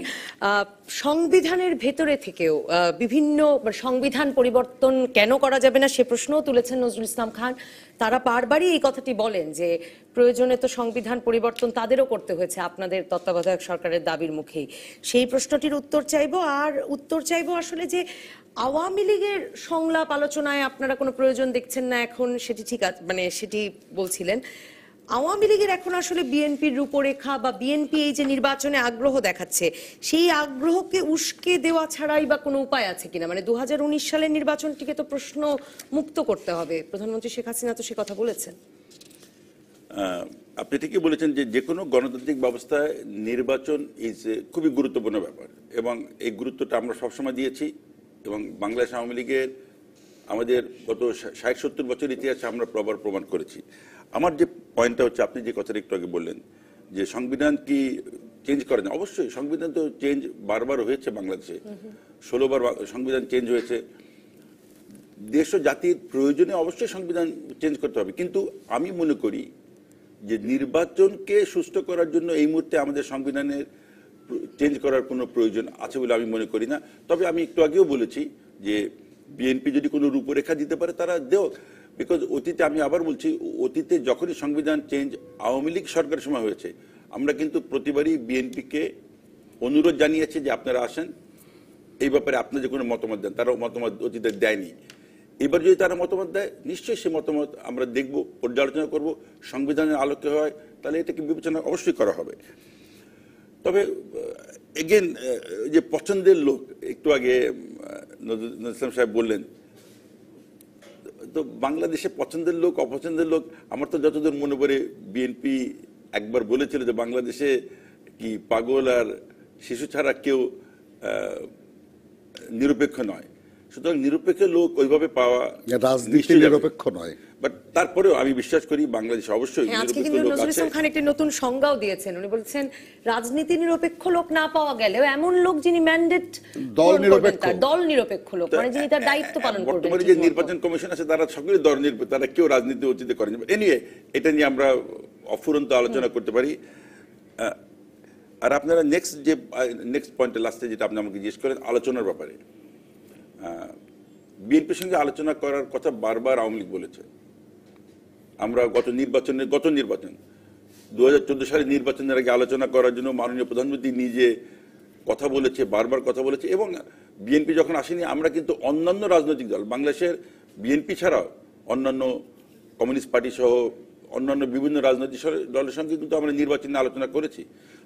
সংবিধানের ভেতরে থেকেও বিভিন্ন সংবিধান পরিবর্তন কেন করা যাবে না সে প্রশ্নও তুলেছেন নজরুল ইসলাম খান তারা বারবারই এই কথাটি বলেন যে প্রয়োজনে তো সংবিধান পরিবর্তন তাদেরও করতে হয়েছে আপনাদের তত্ত্বাবধায়ক সরকারের দাবির মুখেই সেই প্রশ্নটির উত্তর চাইব আর উত্তর চাইব আসলে যে আওয়ামী লীগের সংলাপ আলোচনায় আপনারা কোনো প্রয়োজন দেখছেন না এখন সেটি ঠিক আছে মানে সেটি বলছিলেন আওয়ামী লীগের এখন আসলে বিএনপির রূপরেখা বা বিএনপি এই যে নির্বাচনে আগ্রহ দেখাচ্ছে সেই আগ্রহকে উস্কে দেওয়া ছাড়াই বা কোনো উপায় আছে কিনা মানে দু সালের নির্বাচনটিকে তো প্রশ্ন মুক্ত করতে হবে প্রধানমন্ত্রী শেখ হাসিনা তো সে কথা বলেছেন আপনি ঠিকই বলেছেন যে যে কোনো গণতান্ত্রিক ব্যবস্থায় নির্বাচন ইজ খুবই গুরুত্বপূর্ণ ব্যাপার এবং এই গুরুত্বটা আমরা সবসময় দিয়েছি এবং বাংলাদেশ আওয়ামী লীগের আমাদের গত ষাট সত্তর বছর ইতিহাসে আমরা প্রবার প্রমাণ করেছি আমার যে পয়েন্টটা হচ্ছে আপনি যে কথাটা একটু আগে বললেন যে সংবিধান কি চেঞ্জ করে না অবশ্যই সংবিধান তো চেঞ্জ বারবার হয়েছে বাংলাদেশে ষোলোবার সংবিধান চেঞ্জ হয়েছে দেশ ও জাতির প্রয়োজনে অবশ্যই সংবিধান চেঞ্জ করতে হবে কিন্তু আমি মনে করি যে নির্বাচনকে সুস্থ করার জন্য এই মুহূর্তে আমাদের সংবিধানের চেঞ্জ করার কোনো প্রয়োজন আছে বলে আমি মনে করি না তবে আমি একটু আগেও বলেছি যে বিএনপি যদি কোনো রূপরেখা দিতে পারে তারা দেও বিকজ অতীতে আমি আবার বলছি অতীতে যখনই সংবিধান চেঞ্জ আওয়ামী লীগ সরকারের সময় হয়েছে আমরা কিন্তু প্রতিবারই বিএনপিকে অনুরোধ জানিয়েছি যে আপনারা আসেন এই ব্যাপারে যে কোনো মতামত দেন তারা মতামত অতীতে দেয়নি এবার যদি তারা মতামত দেয় নিশ্চয়ই সে মতামত আমরা দেখব পর্যালোচনা করব সংবিধানের আলোকে হয় তাহলে এটাকে বিবেচনা অবশ্যই করা হবে তবে এগেন যে পছন্দের লোক একটু আগে নজরুল ইসলাম সাহেব বললেন তো বাংলাদেশে পছন্দের লোক অপছন্দের লোক আমার তো যতদূর মনে পড়ে বিএনপি একবার বলেছিল যে বাংলাদেশে কি পাগল আর শিশু ছাড়া কেউ নিরপেক্ষ নয় সুতরাং নিরপেক্ষ লোক ওইভাবে পাওয়া রাজনীতি নিরপেক্ষ নয় বাট তারপরেও আমি বিশ্বাস করি বাংলাদেশ অবশ্যই হ্যাঁ, আজকে কিন্তু নজরুল ইসলাম খান একটি নতুন সংজ্ঞাও দিয়েছেন উনি বলছেন রাজনীতি নিরপেক্ষ লোক না পাওয়া গেলেও এমন লোক যিনি ম্যান্ডেট দল নিরপেক্ষ দল নিরপেক্ষ লোক মানে যিনি তার দায়িত্ব পালন করবেন বর্তমানে যে নির্বাচন কমিশন আছে তারা সকলে দল নিরপেক্ষ তারা কেউ রাজনীতি অতীত করেন এনিওয়ে এটা নিয়ে আমরা অফুরন্ত আলোচনা করতে পারি আর আপনারা নেক্সট যে নেক্সট পয়েন্টে লাস্টে যেটা আপনি আমাকে জিজ্ঞেস করেন আলোচনার ব্যাপারে বিএনপির সঙ্গে আলোচনা করার কথা বারবার আওয়ামী লীগ বলেছে আমরা গত নির্বাচনে গত নির্বাচন দু সালে নির্বাচনের আগে আলোচনা করার জন্য মাননীয় প্রধানমন্ত্রী নিজে কথা বলেছে বারবার কথা বলেছে এবং বিএনপি যখন আসেনি আমরা কিন্তু অন্যান্য রাজনৈতিক দল বাংলাদেশের বিএনপি ছাড়াও অন্যান্য কমিউনিস্ট পার্টি সহ অন্যান্য বিভিন্ন রাজনৈতিক দলের সঙ্গে কিন্তু আমরা নির্বাচনে আলোচনা করেছি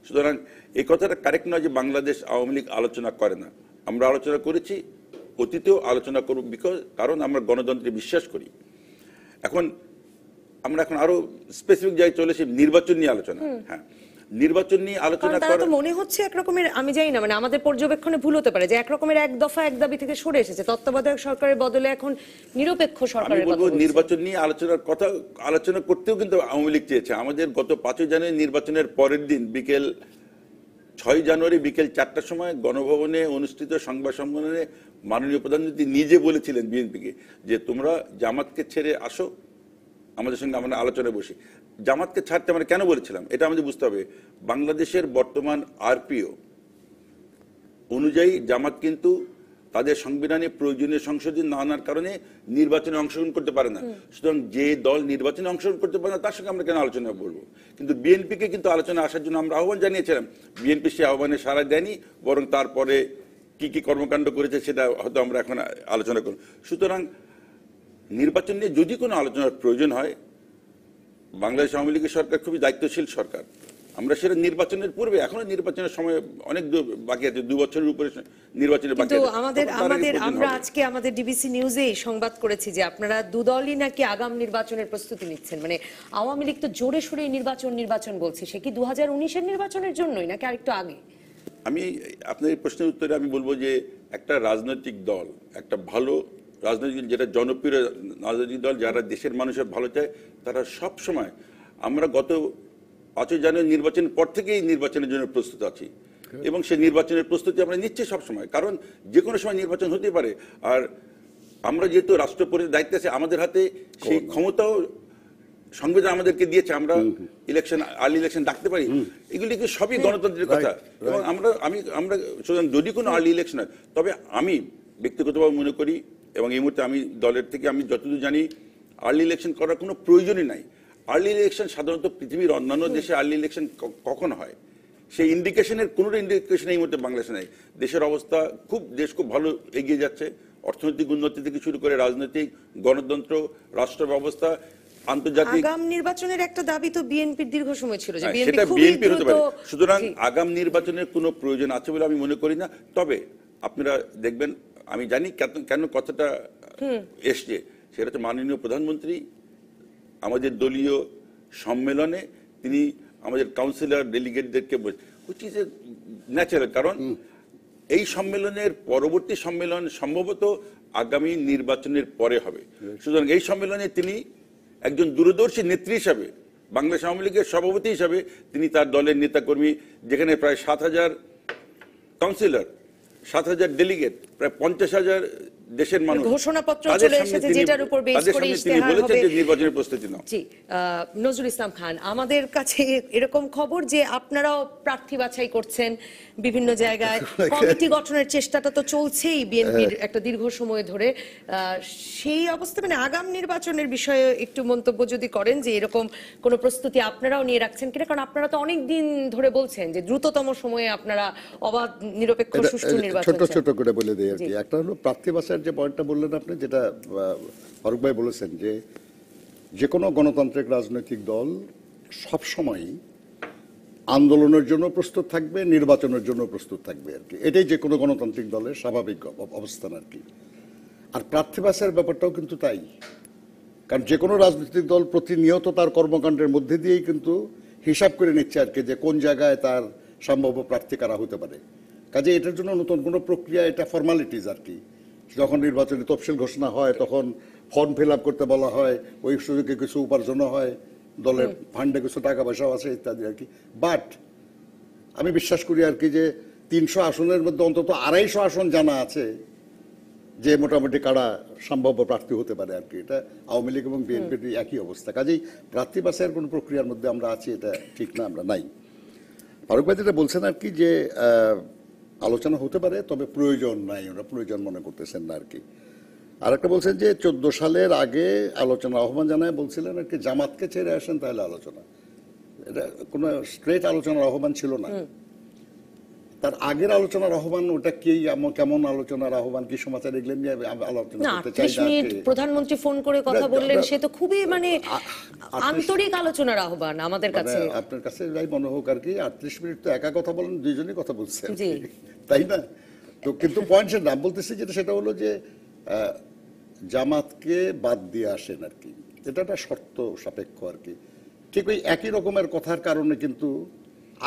সুতরাং এই কথাটা কারেক্ট নয় যে বাংলাদেশ আওয়ামী লীগ আলোচনা করে না আমরা আলোচনা করেছি অতীতেও আলোচনা করুক বিকজ কারণ আমরা গণতন্ত্রে বিশ্বাস করি এখন আমরা এখন আরো স্পেসিফিক জায়গায় চলে এসে নির্বাচন নিয়ে আলোচনা হ্যাঁ নির্বাচন নিয়ে আলোচনা করা তো মনে হচ্ছে একরকমের আমি জানি না মানে আমাদের পর্যবেক্ষণে ভুল হতে পারে যে একরকমের এক দফা এক দাবি থেকে সরে এসেছে তত্ত্বাবধায়ক সরকারের বদলে এখন নিরপেক্ষ সরকারের কথা বলবো নির্বাচন নিয়ে আলোচনার কথা আলোচনা করতেও কিন্তু আওয়ামী লীগ চেয়েছে আমাদের গত পাঁচই জানুয়ারি নির্বাচনের পরের দিন বিকেল ছয় জানুয়ারি বিকেল চারটার সময় গণভবনে অনুষ্ঠিত সংবাদ সম্মেলনে মাননীয় প্রধানমন্ত্রী নিজে বলেছিলেন বিএনপিকে যে তোমরা জামাতকে ছেড়ে আসো আমাদের সঙ্গে আমরা আলোচনায় বসি জামাতকে ছাড়তে আমরা কেন বলেছিলাম এটা আমাদের বুঝতে হবে বাংলাদেশের বর্তমান আরপিও অনুযায়ী জামাত কিন্তু তাদের সংবিধানে প্রয়োজনীয় সংশোধন না আনার কারণে নির্বাচনে অংশগ্রহণ করতে পারে না সুতরাং যে দল নির্বাচনে অংশগ্রহণ করতে পারে না তার সঙ্গে আমরা কেন আলোচনা করবো কিন্তু বিএনপিকে কিন্তু আলোচনা আসার জন্য আমরা আহ্বান জানিয়েছিলাম বিএনপি সে আহ্বানে সাড়া দেয়নি বরং তারপরে কি কি কর্মকাণ্ড করেছে সেটা হয়তো আমরা এখন আলোচনা করব সুতরাং নির্বাচন নিয়ে যদি কোনো আলোচনার প্রয়োজন হয় বাংলাদেশ আওয়ামী লীগের সরকার খুবই দায়িত্বশীল সরকার আমরা সেটা নির্বাচনের পূর্বে এখনো নির্বাচনের সময় অনেক বাকি আছে দু বছরের উপরে নির্বাচনের বাকি আছে আমাদের আমাদের আমরা আজকে আমাদের ডিবিসি নিউজে সংবাদ করেছি যে আপনারা দুদলই নাকি আগাম নির্বাচনের প্রস্তুতি নিচ্ছেন মানে আওয়ামী লীগ তো জোরে সুরে নির্বাচন নির্বাচন বলছে সে কি দু এর নির্বাচনের জন্যই নাকি আরেকটু আগে আমি আপনার এই প্রশ্নের উত্তরে আমি বলবো যে একটা রাজনৈতিক দল একটা ভালো রাজনৈতিক যেটা জনপ্রিয় রাজনৈতিক দল যারা দেশের মানুষের ভালো চায় তারা সব সময় আমরা গত পাঁচই জানুয়ারি নির্বাচনের পর থেকেই নির্বাচনের জন্য প্রস্তুত আছি এবং সেই নির্বাচনের প্রস্তুতি আমরা নিচ্ছি সবসময় কারণ যে কোনো সময় নির্বাচন হতে পারে আর আমরা যেহেতু রাষ্ট্রপতির দায়িত্বে আছে আমাদের হাতে সেই ক্ষমতাও সংবিধান আমাদেরকে দিয়েছে আমরা ইলেকশন আর্লি ইলেকশন ডাকতে পারি এগুলি কি সবই গণতন্ত্রের কথা এবং আমরা আমি আমরা সুতরাং যদি কোনো আর্লি ইলেকশন হয় তবে আমি ব্যক্তিগতভাবে মনে করি এবং এই মুহূর্তে আমি দলের থেকে আমি যতদূর জানি আর্লি ইলেকশন করার কোনো প্রয়োজনই নাই আর্লি ইলেকশন সাধারণত পৃথিবীর অন্যান্য দেশে আর্লি ইলেকশন কখন হয় সেই ইন্ডিকেশনের কোন ইন্ডিকেশন এই মুহূর্তে বাংলাদেশে নেই দেশের অবস্থা খুব দেশ খুব ভালো এগিয়ে যাচ্ছে অর্থনৈতিক উন্নতি থেকে শুরু করে রাজনৈতিক গণতন্ত্র রাষ্ট্র ব্যবস্থা আন্তর্জাতিক আগাম নির্বাচনের একটা দাবি তো বিএনপির দীর্ঘ সময় ছিল যে হ্যাঁ, বিএনপি বিএনপি হতে পারে সুতরাং আগাম নির্বাচনের কোনো প্রয়োজন আছে বলে আমি মনে করি না তবে আপনারা দেখবেন আমি জানি কেন কথাটা এসছে সেটা হচ্ছে মাননীয় প্রধানমন্ত্রী আমাদের দলীয় সম্মেলনে তিনি আমাদের কাউন্সিলর ডেলিগেটদেরকে হুইচ ইজ এ ন্যাচারাল কারণ এই সম্মেলনের পরবর্তী সম্মেলন সম্ভবত আগামী নির্বাচনের পরে হবে সুতরাং এই সম্মেলনে তিনি একজন দূরদর্শী নেত্রী হিসাবে বাংলাদেশ আওয়ামী লীগের সভাপতি হিসাবে তিনি তার দলের নেতাকর্মী যেখানে প্রায় সাত হাজার কাউন্সিলর সাত হাজার ডেলিগেট প্রায় পঞ্চাশ হাজার দেশের মানুষ ঘোষণাপত্র চলে এসেছে যেটার উপর বেস করে ইশতেহার হবে যে নির্বাচনের প্রস্তুতি নাও জি নজরুল ইসলাম খান আমাদের কাছে এরকম খবর যে আপনারাও প্রার্থী বাছাই করছেন বিভিন্ন জায়গায় কমিটি গঠনের চেষ্টাটা তো চলছেই বিএনপির হ্যাঁ। একটা দীর্ঘ সময় ধরে সেই অবস্থা মানে আগাম নির্বাচনের বিষয়ে একটু মন্তব্য যদি করেন যে এরকম কোন প্রস্তুতি আপনারাও নিয়ে রাখছেন কিনা কারণ আপনারা তো অনেক দিন ধরে বলছেন যে দ্রুততম সময়ে আপনারা অবাধ নিরপেক্ষ সুষ্ঠু নির্বাচন ছোট ছোট করে বলে দেই আর কি একটা হলো প্রার্থী বাছাই স্যার যে পয়েন্টটা বললেন আপনি যেটা ফারুক ভাই বলেছেন যে যে কোনো গণতান্ত্রিক রাজনৈতিক দল সবসময় আন্দোলনের জন্য প্রস্তুত থাকবে নির্বাচনের জন্য প্রস্তুত থাকবে আর কি এটাই যে কোনো গণতান্ত্রিক দলের স্বাভাবিক অবস্থান আর কি আর প্রার্থী বাছার ব্যাপারটাও কিন্তু তাই কারণ যে কোনো রাজনৈতিক দল প্রতিনিয়ত তার কর্মকাণ্ডের মধ্যে দিয়েই কিন্তু হিসাব করে নিচ্ছে আর কি যে কোন জায়গায় তার সম্ভাব্য প্রার্থী কারা হতে পারে কাজে এটার জন্য নতুন কোনো প্রক্রিয়া এটা ফর্মালিটিস আর কি যখন নির্বাচনে তফসিল ঘোষণা হয় তখন ফর্ম ফিল করতে বলা হয় ওই সুযোগে কিছু উপার্জনও হয় দলের ফান্ডে কিছু টাকা পয়সাও আছে ইত্যাদি আর কি বাট আমি বিশ্বাস করি আর কি যে তিনশো আসনের মধ্যে অন্তত আড়াইশো আসন জানা আছে যে মোটামুটি কারা সম্ভাব্য প্রার্থী হতে পারে আর কি এটা আওয়ামী লীগ এবং বিএনপির একই অবস্থা কাজেই প্রার্থী বাছাইয়ের কোনো প্রক্রিয়ার মধ্যে আমরা আছি এটা ঠিক না আমরা নাই ফারুক ভাই যেটা বলছেন আর কি যে আলোচনা হতে পারে তবে প্রয়োজন নাই ওরা প্রয়োজন মনে করতেছেন না আর কি আর একটা বলছেন যে চোদ্দ সালের আগে আলোচনা আহ্বান জানায় বলছিলেন আর কি জামাতকে ছেড়ে আসেন তাহলে আলোচনা এটা কোনো স্ট্রেট আলোচনার আহ্বান ছিল না তার আগের আলোচনার আহ্বান ওটা কি কেমন আলোচনার আহ্বান কি সমাচার দেখলেন নিয়ে আলোচনা করতে চাই প্রধানমন্ত্রী ফোন করে কথা বললেন সে তো খুবই মানে আন্তরিক আলোচনার আহ্বান আমাদের মানে কাছে আপনার কাছে যাই মনে হোক আর কি আটত্রিশ মিনিট তো একা কথা বলেন দুইজনই কথা বলছেন তাই না তো কিন্তু পয়েন্ট নাম বলতেছি যেটা সেটা হলো যে জামাতকে বাদ দিয়ে আসেন আর কি এটা একটা শর্ত সাপেক্ষ আর কি ঠিক ওই একই রকমের কথার কারণে কিন্তু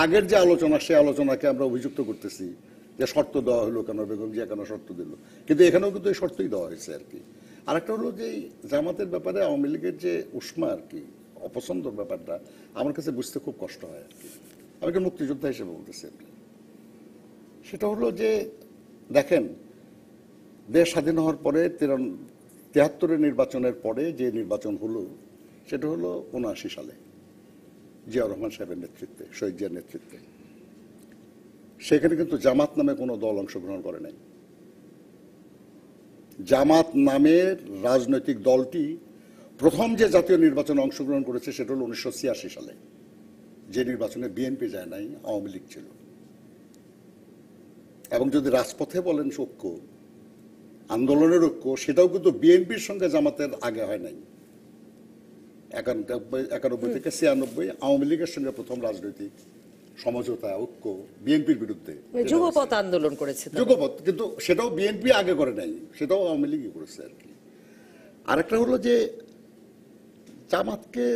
আগের যে আলোচনা সেই আলোচনাকে আমরা অভিযুক্ত করতেছি যে শর্ত দেওয়া হলো কেন বেগম জিয়া কেন শর্ত দিল কিন্তু এখানেও কিন্তু এই শর্তই দেওয়া হয়েছে আর কি আরেকটা হলো যে জামাতের ব্যাপারে আওয়ামী লীগের যে উষ্মা আর কি অপছন্দর ব্যাপারটা আমার কাছে বুঝতে খুব কষ্ট হয় আর কি আমি একটা মুক্তিযোদ্ধা হিসেবে বলতেছি আর কি সেটা হলো যে দেখেন দেশ স্বাধীন হওয়ার পরে তিরান তিয়াত্তরের নির্বাচনের পরে যে নির্বাচন হলো সেটা হলো উনআশি সালে জিয়া রহমান সাহেবের নেতৃত্বে শহীদ জিয়ার নেতৃত্বে সেখানে কিন্তু জামাত নামে কোনো দল অংশগ্রহণ করে নাই জামাত নামের রাজনৈতিক দলটি প্রথম যে জাতীয় নির্বাচনে অংশগ্রহণ করেছে সেটা হল উনিশশো সালে যে নির্বাচনে বিএনপি যায় নাই আওয়ামী লীগ ছিল এবং যদি রাজপথে বলেন ঐক্য আন্দোলনের ঐক্য সেটাও কিন্তু বিএনপির সঙ্গে জামাতের আগে হয় নাই একানব্বই একানব্বই থেকে ছিয়ানব্বই আওয়ামী লীগের সঙ্গে প্রথম রাজনৈতিক সমঝোতা ঐক্য বিএনপির বিরুদ্ধে মানে যুগপথ আন্দোলন করেছে যুগপথ কিন্তু সেটাও বিএনপি আগে করে নাই সেটাও আওয়ামী লীগই করেছে আর কি আরেকটা হলো যে জামাতকে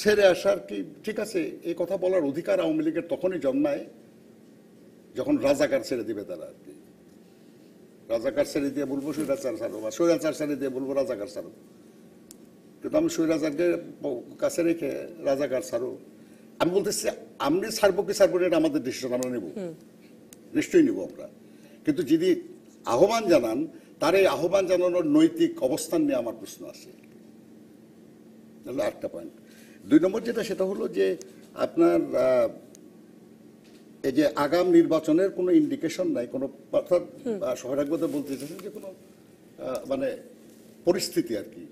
ছেড়ে আসার কি ঠিক আছে এই কথা বলার অধিকার আওয়ামী লীগের তখনই জন্মায় যখন রাজাকার ছেড়ে দিবে তারা আর কি রাজাকার ছেড়ে দিয়ে বলবো সৈরাচার সারো বা সৈরাচার ছেড়ে দিয়ে বলবো রাজাকার সারো কিন্তু আমি রাজাকে কাছে রেখে রাজাকার সারো আমি বলতেছি আমি সারবো কি সারবো এটা আমাদের ডিসিশন আমরা নেব নিশ্চয়ই নিব আমরা কিন্তু যদি আহ্বান জানান তার এই আহ্বান জানানোর নৈতিক অবস্থান নিয়ে আমার প্রশ্ন আছে একটা পয়েন্ট দুই নম্বর যেটা সেটা হলো যে আপনার এই যে আগাম নির্বাচনের কোনো ইন্ডিকেশন নাই কোনো অর্থাৎ সোহরাগত বলতে চাইছেন যে কোনো মানে পরিস্থিতি আর কি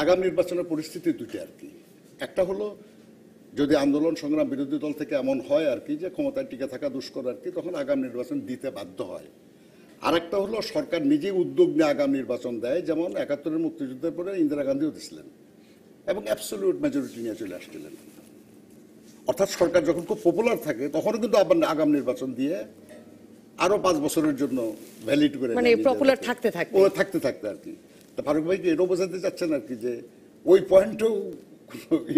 আগাম নির্বাচনের পরিস্থিতি দুটি আর কি একটা হলো যদি আন্দোলন সংগ্রাম বিরোধী দল থেকে এমন হয় আর কি যে ক্ষমতায় টিকে থাকা দুষ্কর আর কি তখন আগাম নির্বাচন দিতে বাধ্য হয় একটা হলো সরকার নিজেই উদ্যোগ নিয়ে আগাম নির্বাচন দেয় যেমন একাত্তরের মুক্তিযুদ্ধের পরে ইন্দিরা গান্ধীও দিছিলেন এবং অ্যাবসোলিউট মেজরিটি নিয়ে চলে আসছিলেন অর্থাৎ সরকার যখন খুব পপুলার থাকে তখনও কিন্তু আবার আগাম নির্বাচন দিয়ে আরো পাঁচ বছরের জন্য ভ্যালিড করে মানে পপুলার থাকতে থাকতে থাকতে থাকতে আর কি তা ফারুক ভাইকে এটাও বোঝাতে চাচ্ছেন আর কি যে ওই পয়েন্টেও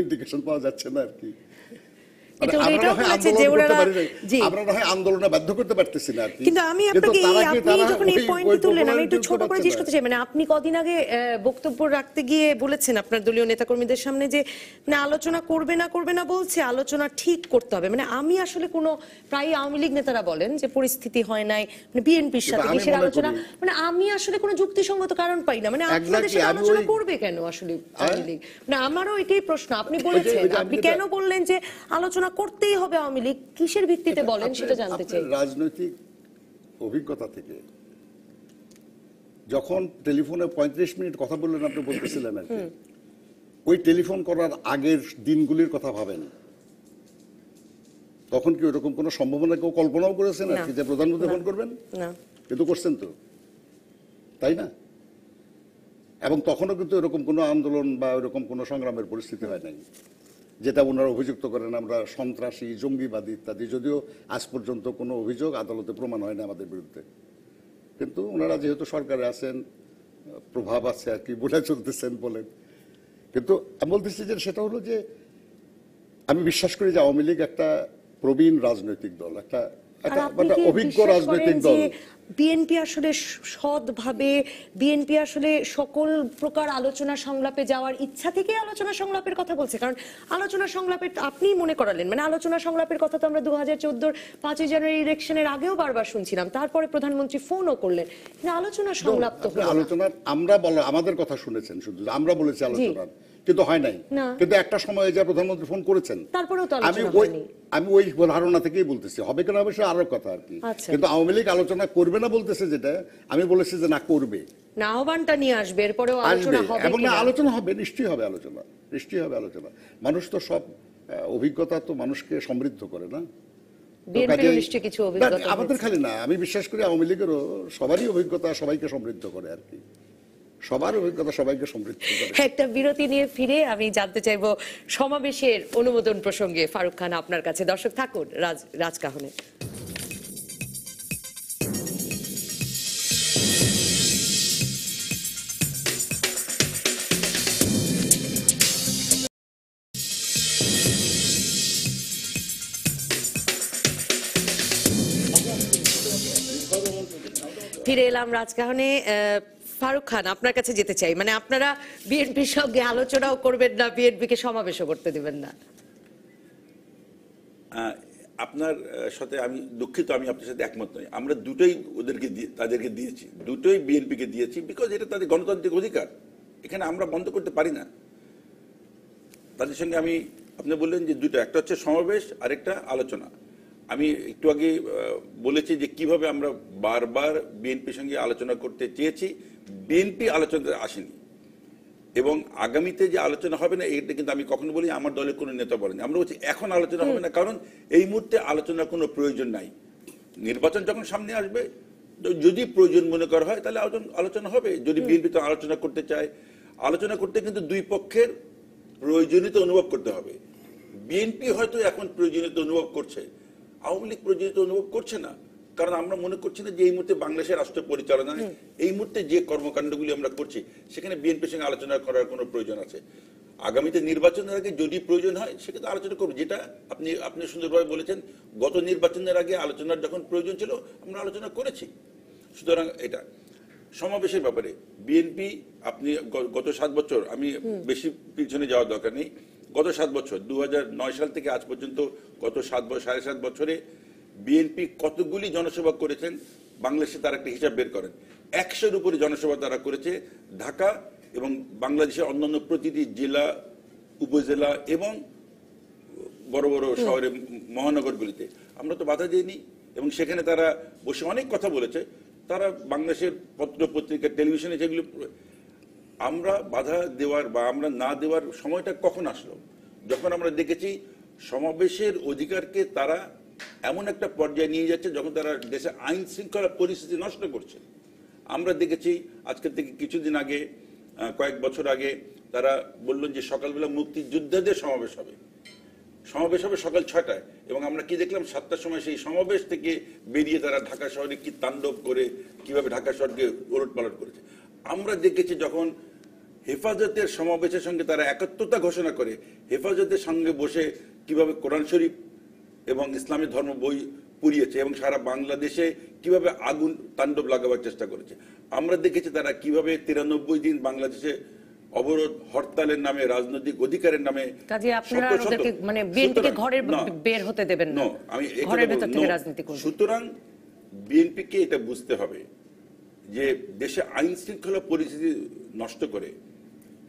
ইন্ডিকেশন পাওয়া যাচ্ছে না আর কি মানে মানে আলোচনা করবে না করবে না বলছে আলোচনা ঠিক করতে হবে মানে আমি আসলে কোন প্রায় আওয়ামী লীগ নেতারা বলেন যে পরিস্থিতি হয় নাই মানে বিএনপির সাথে কিসের আলোচনা মানে আমি আসলে কোন যুক্তিসঙ্গত কারণ পাই না মানে আপনাদের সাথে আলোচনা করবে কেন আসলে আওয়ামী হ্যাঁ? লীগ মানে আমারও এটাই প্রশ্ন আপনি বলেছেন আপনি কেন বললেন যে আলোচনা করতেই হবে আওয়ামী লীগ কিসের ভিত্তিতে বলেন সেটা জানতে চাই রাজনৈতিক অভিজ্ঞতা থেকে যখন টেলিফোনে পঁয়ত্রিশ মিনিট কথা বললেন আপনি বলতেছিলেন আর ওই টেলিফোন করার আগের দিনগুলির কথা ভাবেন তখন কি ওরকম কোন সম্ভাবনা কেউ কল্পনাও করেছেন আর কি যে প্রধানমন্ত্রী ফোন করবেন কিন্তু করছেন তো তাই না এবং তখনও কিন্তু এরকম কোনো আন্দোলন বা এরকম কোনো সংগ্রামের পরিস্থিতি হয় নাই যেটা ওনারা অভিযুক্ত করেন আমরা সন্ত্রাসী জঙ্গিবাদী ইত্যাদি যদিও আজ পর্যন্ত কোনো অভিযোগ আদালতে প্রমাণ হয়নি আমাদের বিরুদ্ধে কিন্তু ওনারা যেহেতু সরকারে আছেন প্রভাব আছে আর কি বলে চলতেছেন বলেন কিন্তু আমি বলতেছি যে সেটা হলো যে আমি বিশ্বাস করি যে আওয়ামী লীগ একটা প্রবীণ রাজনৈতিক দল একটা আর আপনি মানে কি বিএনপি আসলে সৎভাবে বিএনপি আসলে সকল প্রকার আলোচনা সংলাপে যাওয়ার ইচ্ছা থেকে আলোচনা সংলাপের কথা বলছে কারণ আলোচনা সংলাপের আপনি মনে করালেন মানে আলোচনা সংলাপের কথা তো আমরা দু হাজার চোদ্দোর পাঁচই জানুয়ারি ইলেকশনের আগেও বারবার শুনছিলাম তারপরে প্রধানমন্ত্রী ফোনও করলেন আলোচনা সংলাপ তো আলোচনা আমরা বলা আমাদের কথা শুনেছেন শুধু আমরা বলেছি আলোচনা কিন্তু হয় নাই কিন্তু একটা সময় যে প্রধানমন্ত্রী ফোন করেছেন আমি ওই আমি ওই ধারণা থেকেই বলতেছি হবে কেন অবশ্য আরো কথা আর কি আচ্ছা। কিন্তু আওয়ামী লীগ আলোচনা করবে না বলতেছে যেটা আমি বলেছি যে না করবে আহ্বানটা নিয়ে আসবে এবং না আলোচনা হবে নিশ্চয়ই হবে আলোচনা নিশ্চয়ই হবে আলোচনা মানুষ তো সব অভিজ্ঞতা তো মানুষকে সমৃদ্ধ করে না আমাদের খালি না আমি বিশ্বাস করি আওয়ামী লীগেরও সবারই অভিজ্ঞতা সবাইকে সমৃদ্ধ করে আর কি সবার অভিজ্ঞতা সবাইকে সমৃদ্ধ হ্যাঁ, একটা বিরতি নিয়ে ফিরে আমি জানতে চাইব সমাবেশের অনুমোদন প্রসঙ্গে ফারুক খান আপনার কাছে দর্শক থাকুন রাজ রাজকাহনে ফিরে এলাম রাজকাহনে ফারুক খান আপনার কাছে যেতে চাই মানে আপনারা বিএনপির সঙ্গে আলোচনাও করবেন না বিএনপিকে সমাবেশও করতে দেবেন না আপনার সাথে আমি দুঃখিত আমি আপনার সাথে একমত নই আমরা দুটোই ওদেরকে তাদেরকে দিয়েছি দুটোই বিএনপিকে দিয়েছি বিকজ এটা তাদের গণতান্ত্রিক অধিকার এখানে আমরা বন্ধ করতে পারি না তাদের সঙ্গে আমি আপনি বললেন যে দুটো একটা হচ্ছে সমাবেশ আরেকটা আলোচনা আমি একটু আগে বলেছি যে কিভাবে আমরা বারবার বিএনপির সঙ্গে আলোচনা করতে চেয়েছি বিএনপি আলোচনাতে আসেনি এবং আগামীতে যে আলোচনা হবে না এটা কিন্তু আমি কখনো বলি আমার দলের কোনো নেতা বলেনি আমরা বলছি এখন আলোচনা হবে না কারণ এই মুহূর্তে আলোচনার কোনো প্রয়োজন নাই নির্বাচন যখন সামনে আসবে যদি প্রয়োজন মনে করা হয় তাহলে আলোচনা হবে যদি বিএনপি তো আলোচনা করতে চায় আলোচনা করতে কিন্তু দুই পক্ষের প্রয়োজনীয়তা অনুভব করতে হবে বিএনপি হয়তো এখন প্রয়োজনীয়তা অনুভব করছে আওয়ামী লীগ প্রযোজিত অনুভব করছে না কারণ আমরা মনে করছি না যে এই মুহূর্তে বাংলাদেশের রাষ্ট্র পরিচালনা এই মুহূর্তে যে কর্মকাণ্ডগুলি আমরা করছি সেখানে বিএনপির সঙ্গে আলোচনা করার কোনো প্রয়োজন আছে আগামীতে নির্বাচনের আগে যদি প্রয়োজন হয় সেক্ষেত্রে আলোচনা করবো যেটা আপনি আপনি সুন্দরভাবে বলেছেন গত নির্বাচনের আগে আলোচনার যখন প্রয়োজন ছিল আমরা আলোচনা করেছি সুতরাং এটা সমাবেশের ব্যাপারে বিএনপি আপনি গত সাত বছর আমি বেশি পিছনে যাওয়ার দরকার নেই গত সাত বছর দু সাল থেকে আজ পর্যন্ত গত সাত বছর সাড়ে সাত বছরে বিএনপি কতগুলি জনসভা করেছেন বাংলাদেশে তার একটা হিসাব বের করেন একশোর উপরে জনসভা তারা করেছে ঢাকা এবং বাংলাদেশের অন্যান্য প্রতিটি জেলা উপজেলা এবং বড় বড় শহরে মহানগরগুলিতে আমরা তো বাধা দিইনি এবং সেখানে তারা বসে অনেক কথা বলেছে তারা বাংলাদেশের পত্র পত্রিকা টেলিভিশনে যেগুলো আমরা বাধা দেওয়ার বা আমরা না দেওয়ার সময়টা কখন আসলো যখন আমরা দেখেছি সমাবেশের অধিকারকে তারা এমন একটা পর্যায়ে নিয়ে যাচ্ছে যখন তারা দেশে আইন শৃঙ্খলা পরিস্থিতি নষ্ট করছে আমরা দেখেছি আজকের থেকে কিছুদিন আগে কয়েক বছর আগে তারা বললেন যে সকালবেলা মুক্তিযোদ্ধাদের সমাবেশ হবে সমাবেশ হবে সকাল ছটায় এবং আমরা কি দেখলাম সাতটার সময় সেই সমাবেশ থেকে বেরিয়ে তারা ঢাকা শহরে কি তাণ্ডব করে কিভাবে ঢাকা শহরকে ওলট পালট করেছে আমরা দেখেছি যখন হেফাজতের সমাবেশের সঙ্গে তারা একাত্মতা ঘোষণা করে হেফাজতের সঙ্গে বসে কিভাবে কোরআন শরীফ এবং ইসলামী ধর্ম বই পুড়িয়েছে এবং সারা বাংলাদেশে কিভাবে আগুন তাণ্ডব লাগাবার চেষ্টা করেছে আমরা দেখেছি তারা কিভাবে তিরানব্বই দিন বাংলাদেশে অবরোধ হরতালের নামে রাজনৈতিক অধিকারের নামে সুতরাং বিএনপিকে এটা বুঝতে হবে যে দেশে আইন শৃঙ্খলা পরিস্থিতি নষ্ট করে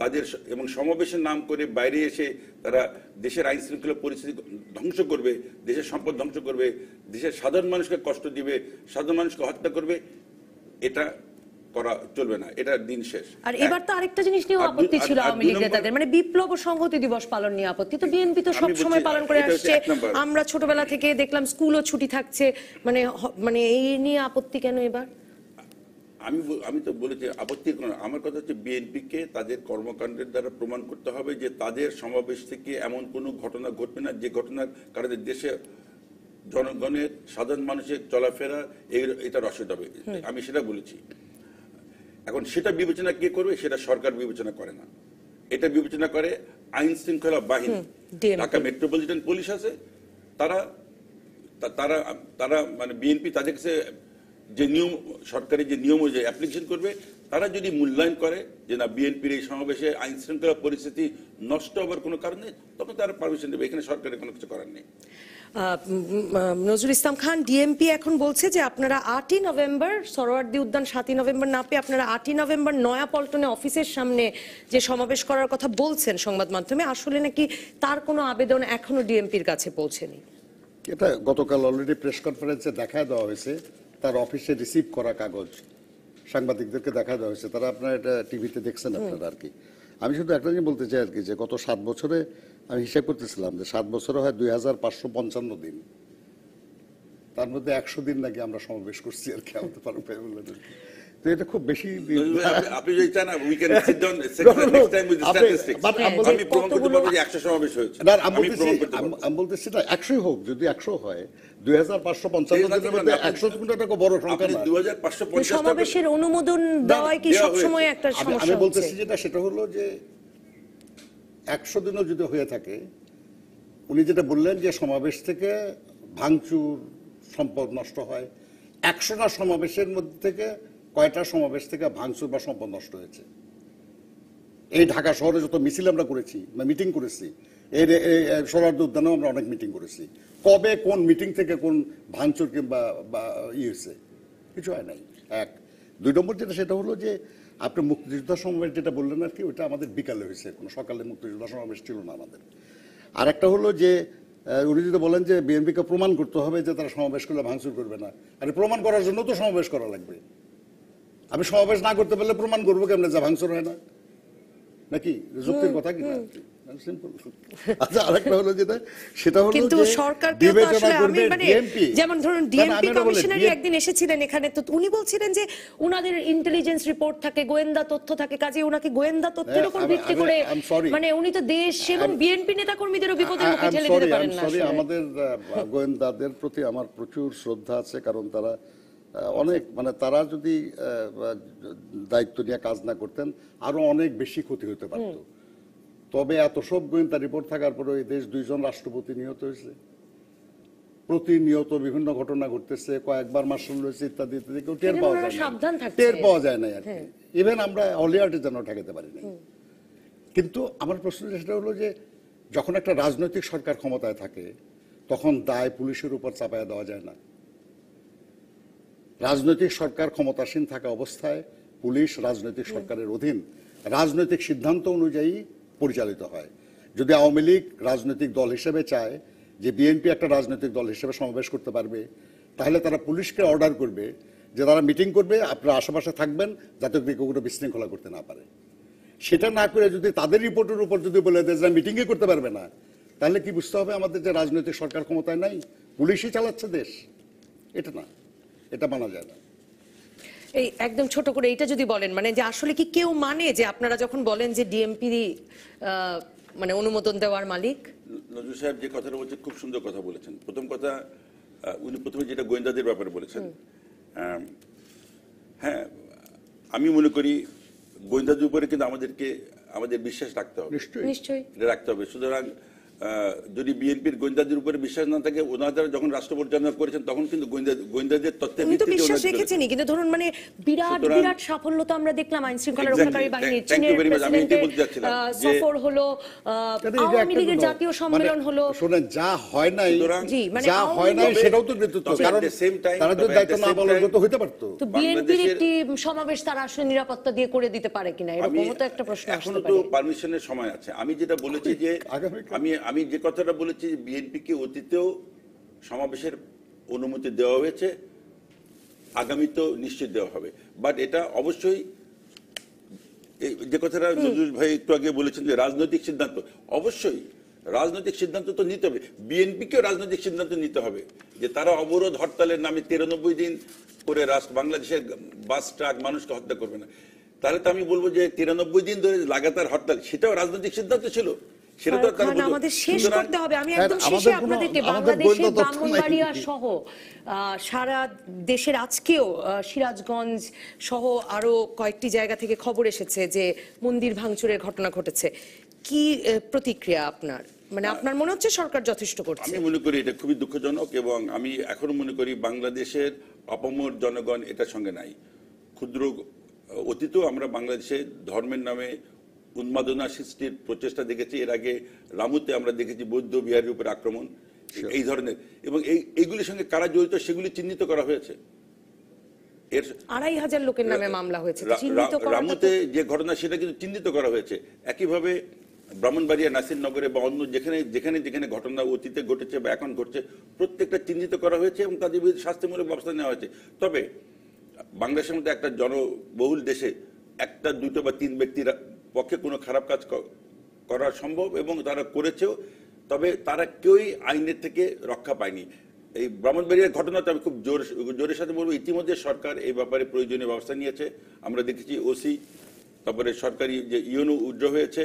তাদের এবং সমাবেশের নাম করে বাইরে এসে তারা দেশের আইন শৃঙ্খলা পরিস্থিতি ধ্বংস করবে দেশের সম্পদ ধ্বংস করবে দেশের সাধারণ মানুষকে কষ্ট দিবে সাধারণ মানুষকে হত্যা করবে এটা করা চলবে না এটা দিন শেষ আর এবার তো আরেকটা জিনিস নিয়ে আপত্তি ছিল আওয়ামী লীগ নেতাদের মানে বিপ্লব সংহতি দিবস পালন নিয়ে আপত্তি তো বিএনপি তো সব সময় পালন করে আসছে আমরা ছোটবেলা থেকে দেখলাম স্কুলও ছুটি থাকছে মানে মানে এই নিয়ে আপত্তি কেন এবার আমি আমি তো বলেছি আপত্তি কোনো আমার কথা হচ্ছে বিএনপিকে তাদের কর্মকাণ্ডের দ্বারা প্রমাণ করতে হবে যে তাদের সমাবেশ থেকে এমন কোনো ঘটনা ঘটবে না যে ঘটনার কারণে দেশে জনগণের সাধারণ মানুষের চলাফেরা এই রসদ হবে আমি সেটা বলেছি এখন সেটা বিবেচনা কে করবে সেটা সরকার বিবেচনা করে না এটা বিবেচনা করে আইন শৃঙ্খলা বাহিনী ঢাকা মেট্রোপলিটন পুলিশ আছে তারা তারা তারা মানে বিএনপি তাদের কাছে যে নিয়ম সরকারের যে নিয়ম অনুযায়ী অ্যাপ্লিকেশন করবে তারা যদি মূল্যায়ন করে যে না বিএনপির এই সমাবেশে আইন শৃঙ্খলা পরিস্থিতি নষ্ট হবার কোনো কারণ নেই তখন তারা পারমিশন দেবে এখানে সরকারের কোনো কিছু করার নেই নজরুল ইসলাম খান ডিএমপি এখন বলছে যে আপনারা আটই নভেম্বর সরোয়ার্দি উদ্যান সাতই নভেম্বর না পেয়ে আপনারা আটই নভেম্বর নয়া পল্টনে অফিসের সামনে যে সমাবেশ করার কথা বলছেন সংবাদ মাধ্যমে আসলে নাকি তার কোনো আবেদন এখনো ডিএমপির কাছে পৌঁছেনি এটা গতকাল অলরেডি প্রেস কনফারেন্সে দেখায় দেওয়া হয়েছে তার অফিসে রিসিভ করা কাগজ সাংবাদিকদেরকে দেখা দেওয়া হয়েছে তারা আপনার এটা টিভিতে দেখছেন আপনারা আর কি আমি শুধু একটা জিনিস বলতে চাই আর কি যে গত সাত বছরে আমি হিসাব করতেছিলাম যে সাত বছরে হয় দুই হাজার পাঁচশো পঞ্চান্ন দিন তার মধ্যে একশো দিন নাকি আমরা সমাবেশ করছি আর কি আমাদের পারো তো এটা খুব বেশি আপনি যদি চান we can sit down next time with statistics আমি প্রমাণ করতে পারবো যে 100 সমাবেশ হয়েছে না আমি প্রমাণ করতে পারবো আমি বলতেছি না 100 হোক যদি 100 হয় 2555 সেটা হলো যে দিনও যদি হয়ে থাকে উনি যেটা বললেন যে সমাবেশ থেকে ভাঙচুর সম্পদ নষ্ট হয় একশোটা সমাবেশের মধ্যে থেকে কয়টা সমাবেশ থেকে ভাঙচুর বা সম্পদ নষ্ট হয়েছে এই ঢাকা শহরে যত মিছিল আমরা করেছি বা মিটিং করেছি এর সরার উদ্যানেও আমরা অনেক মিটিং করেছি কবে কোন মিটিং থেকে কোন ভাঙচুর কিংবা বা ইয়ে হয়েছে কিছু হয় নাই এক দুই নম্বর যেটা সেটা হলো যে আপনি মুক্তিযোদ্ধা সমাবেশ যেটা বললেন আর কি ওটা আমাদের বিকালে হয়েছে কোনো সকালে মুক্তিযোদ্ধা সমাবেশ ছিল না আমাদের আর একটা হলো যে উনি যদি বলেন যে বিএনপিকে প্রমাণ করতে হবে যে তারা সমাবেশ করলে ভাঙচুর করবে না আরে প্রমাণ করার জন্য তো সমাবেশ করা লাগবে আমি সমাবেশ না করতে পারলে প্রমাণ করবো কেমন যা ভাঙচুর হয় না নাকি যুক্তির কথা কি আচ্ছা, মানে একদিন এসেছিলেন এখানে তো উনি বলছিলেন যে উনাদের ইন্টেলিজেন্স রিপোর্ট থাকে গোয়েন্দা তথ্য থাকে কাজে গোয়েন্দা তথ্যের হ্যাঁ, করে মানে উনি তো দেশ বিএনপি না আমাদের গোয়েন্দাদের প্রতি আমার প্রচুর শ্রদ্ধা আছে কারণ তারা অনেক মানে তারা যদি দায়িত্ব নিয়ে কাজ না করতেন আরো অনেক বেশি ক্ষতি হতে পারত তবে এত সব গোয়েন্দা রিপোর্ট থাকার পরে ওই দেশ দুইজন রাষ্ট্রপতি নিহত হয়েছে প্রতিনিয়ত বিভিন্ন ঘটনা ঘটতেছে কয়েকবার মার্শাল রয়েছে ইত্যাদি ইত্যাদি কেউ টের পাওয়া যায় টের পাওয়া যায় না আর কি ইভেন হ্যাঁ। আমরা হলিয়ার্টে যেন ঠেকাতে পারি না কিন্তু আমার প্রশ্ন সেটা হলো যে যখন একটা রাজনৈতিক সরকার ক্ষমতায় থাকে তখন দায় পুলিশের উপর চাপায় দেওয়া যায় না রাজনৈতিক সরকার ক্ষমতাসীন থাকা অবস্থায় পুলিশ রাজনৈতিক সরকারের অধীন রাজনৈতিক সিদ্ধান্ত অনুযায়ী পরিচালিত হয় যদি আওয়ামী লীগ রাজনৈতিক দল হিসেবে চায় যে বিএনপি একটা রাজনৈতিক দল হিসেবে সমাবেশ করতে পারবে তাহলে তারা পুলিশকে অর্ডার করবে যে তারা মিটিং করবে আপনারা আশেপাশে থাকবেন যাতে কেউ কোনো বিশৃঙ্খলা করতে না পারে সেটা না করে যদি তাদের রিপোর্টের উপর যদি বলে দেয় যে মিটিংই করতে পারবে না তাহলে কি বুঝতে হবে আমাদের যে রাজনৈতিক সরকার ক্ষমতায় নাই পুলিশই চালাচ্ছে দেশ এটা না এটা মানা যায় না এই একদম ছোট করে এটা যদি বলেন মানে যে আসলে কি কেউ মানে যে আপনারা যখন বলেন যে ডিএমপি মানে অনুমোদন দেওয়ার মালিক নজরু সাহেব যে কথাটা বলছেন খুব সুন্দর কথা বলেছেন প্রথম কথা উনি প্রথমে যেটা গোয়েন্দাদের ব্যাপারে বলেছেন হ্যাঁ আমি মনে করি গোয়েন্দাদের উপরে কিন্তু আমাদেরকে আমাদের বিশ্বাস রাখতে হবে নিশ্চয়ই রাখতে হবে সুতরাং যদি বিএনপির গোয়েন্দাদের উপরে বিশ্বাস না থাকে ওনারা যখন রাষ্ট্র পরিচালনা করেছেন তখন কিন্তু গোয়েন্দাদের তথ্যের ভিত্তিতে তো বিশ্বাস রেখেছেনই কিন্তু ধরুন মানে বিরাট বিরাট সাফল্য তো আমরা দেখলাম আইন শৃঙ্খলা রক্ষাকারী বাহিনী চীনের প্রেসিডেন্টের সফর হলো আওয়ামী লীগের জাতীয় মানে সম্মেলন হলো শুনে যা হয় নাই জি মানে যা হয় নাই সেটাও তো নেতৃত্ব কারণ সেম টাইম তারা যদি দায়িত্ব না পালন করতে হইতে পারত তো বিএনপির একটি সমাবেশ তার আসলে নিরাপত্তা দিয়ে করে দিতে পারে কিনা এরকমও তো একটা প্রশ্ন আসতে পারে এখনো তো পারমিশনের সময় আছে আমি যেটা বলেছি যে আমি আমি যে কথাটা বলেছি যে বিএনপিকে অতীতেও সমাবেশের অনুমতি দেওয়া হয়েছে আগামীতেও নিশ্চয় দেওয়া হবে বাট এটা অবশ্যই যে কথাটা নজরুল ভাই একটু আগে বলেছেন যে রাজনৈতিক সিদ্ধান্ত অবশ্যই রাজনৈতিক সিদ্ধান্ত তো নিতে হবে বিএনপিকেও রাজনৈতিক সিদ্ধান্ত নিতে হবে যে তারা অবরোধ হরতালের নামে তিরানব্বই দিন করে রাষ্ট্র বাংলাদেশের বাস ট্রাক মানুষকে হত্যা করবে না তাহলে তো আমি বলবো যে তিরানব্বই দিন ধরে লাগাতার হরতাল সেটাও রাজনৈতিক সিদ্ধান্ত ছিল আমাদের শেষ হ্যাঁ, সিরাজগঞ্জ সহ আরো কয়েকটি জায়গা থেকে খবর এসেছে যে মন্দির ভাঙচুরের ঘটনা ঘটেছে কি প্রতিক্রিয়া আপনার মানে আপনার মনে হচ্ছে সরকার যথেষ্ট করছে আমি মনে করি এটা খুবই দুঃখজনক এবং আমি এখনো মনে করি বাংলাদেশের অপমর জনগণ এটার সঙ্গে নাই ক্ষুদ্র অতীতেও আমরা বাংলাদেশে ধর্মের নামে উন্মাদনা সৃষ্টির প্রচেষ্টা দেখেছি এর আগে রামুতে আমরা দেখেছি বৌদ্ধ বিহারের উপর আক্রমণ এই ধরনের এবং এই এইগুলির সঙ্গে কারা জড়িত সেগুলি চিহ্নিত করা হয়েছে এর আড়াই হাজার লোকের নামে মামলা হয়েছে রামুতে যে ঘটনা সেটা কিন্তু চিহ্নিত করা হয়েছে একইভাবে ব্রাহ্মণবাড়িয়া নাসিরনগরে বা অন্য যেখানে যেখানে যেখানে ঘটনা অতীতে ঘটেছে বা এখন ঘটছে প্রত্যেকটা চিহ্নিত করা হয়েছে এবং তাদের বিরুদ্ধে শাস্তিমূলক ব্যবস্থা নেওয়া হয়েছে তবে বাংলাদেশের মধ্যে একটা জনবহুল দেশে একটা দুটো বা তিন ব্যক্তিরা পক্ষে কোনো খারাপ কাজ করা সম্ভব এবং তারা করেছেও তবে তারা কেউই আইনের থেকে রক্ষা পায়নি এই ব্রাহ্মণবাড়িয়ার ঘটনাটা আমি খুব জোর জোরের সাথে বলবো ইতিমধ্যে সরকার এই ব্যাপারে প্রয়োজনীয় ব্যবস্থা নিয়েছে আমরা দেখেছি ওসি তারপরে সরকারি যে ইউনো উজ্জ্বল হয়েছে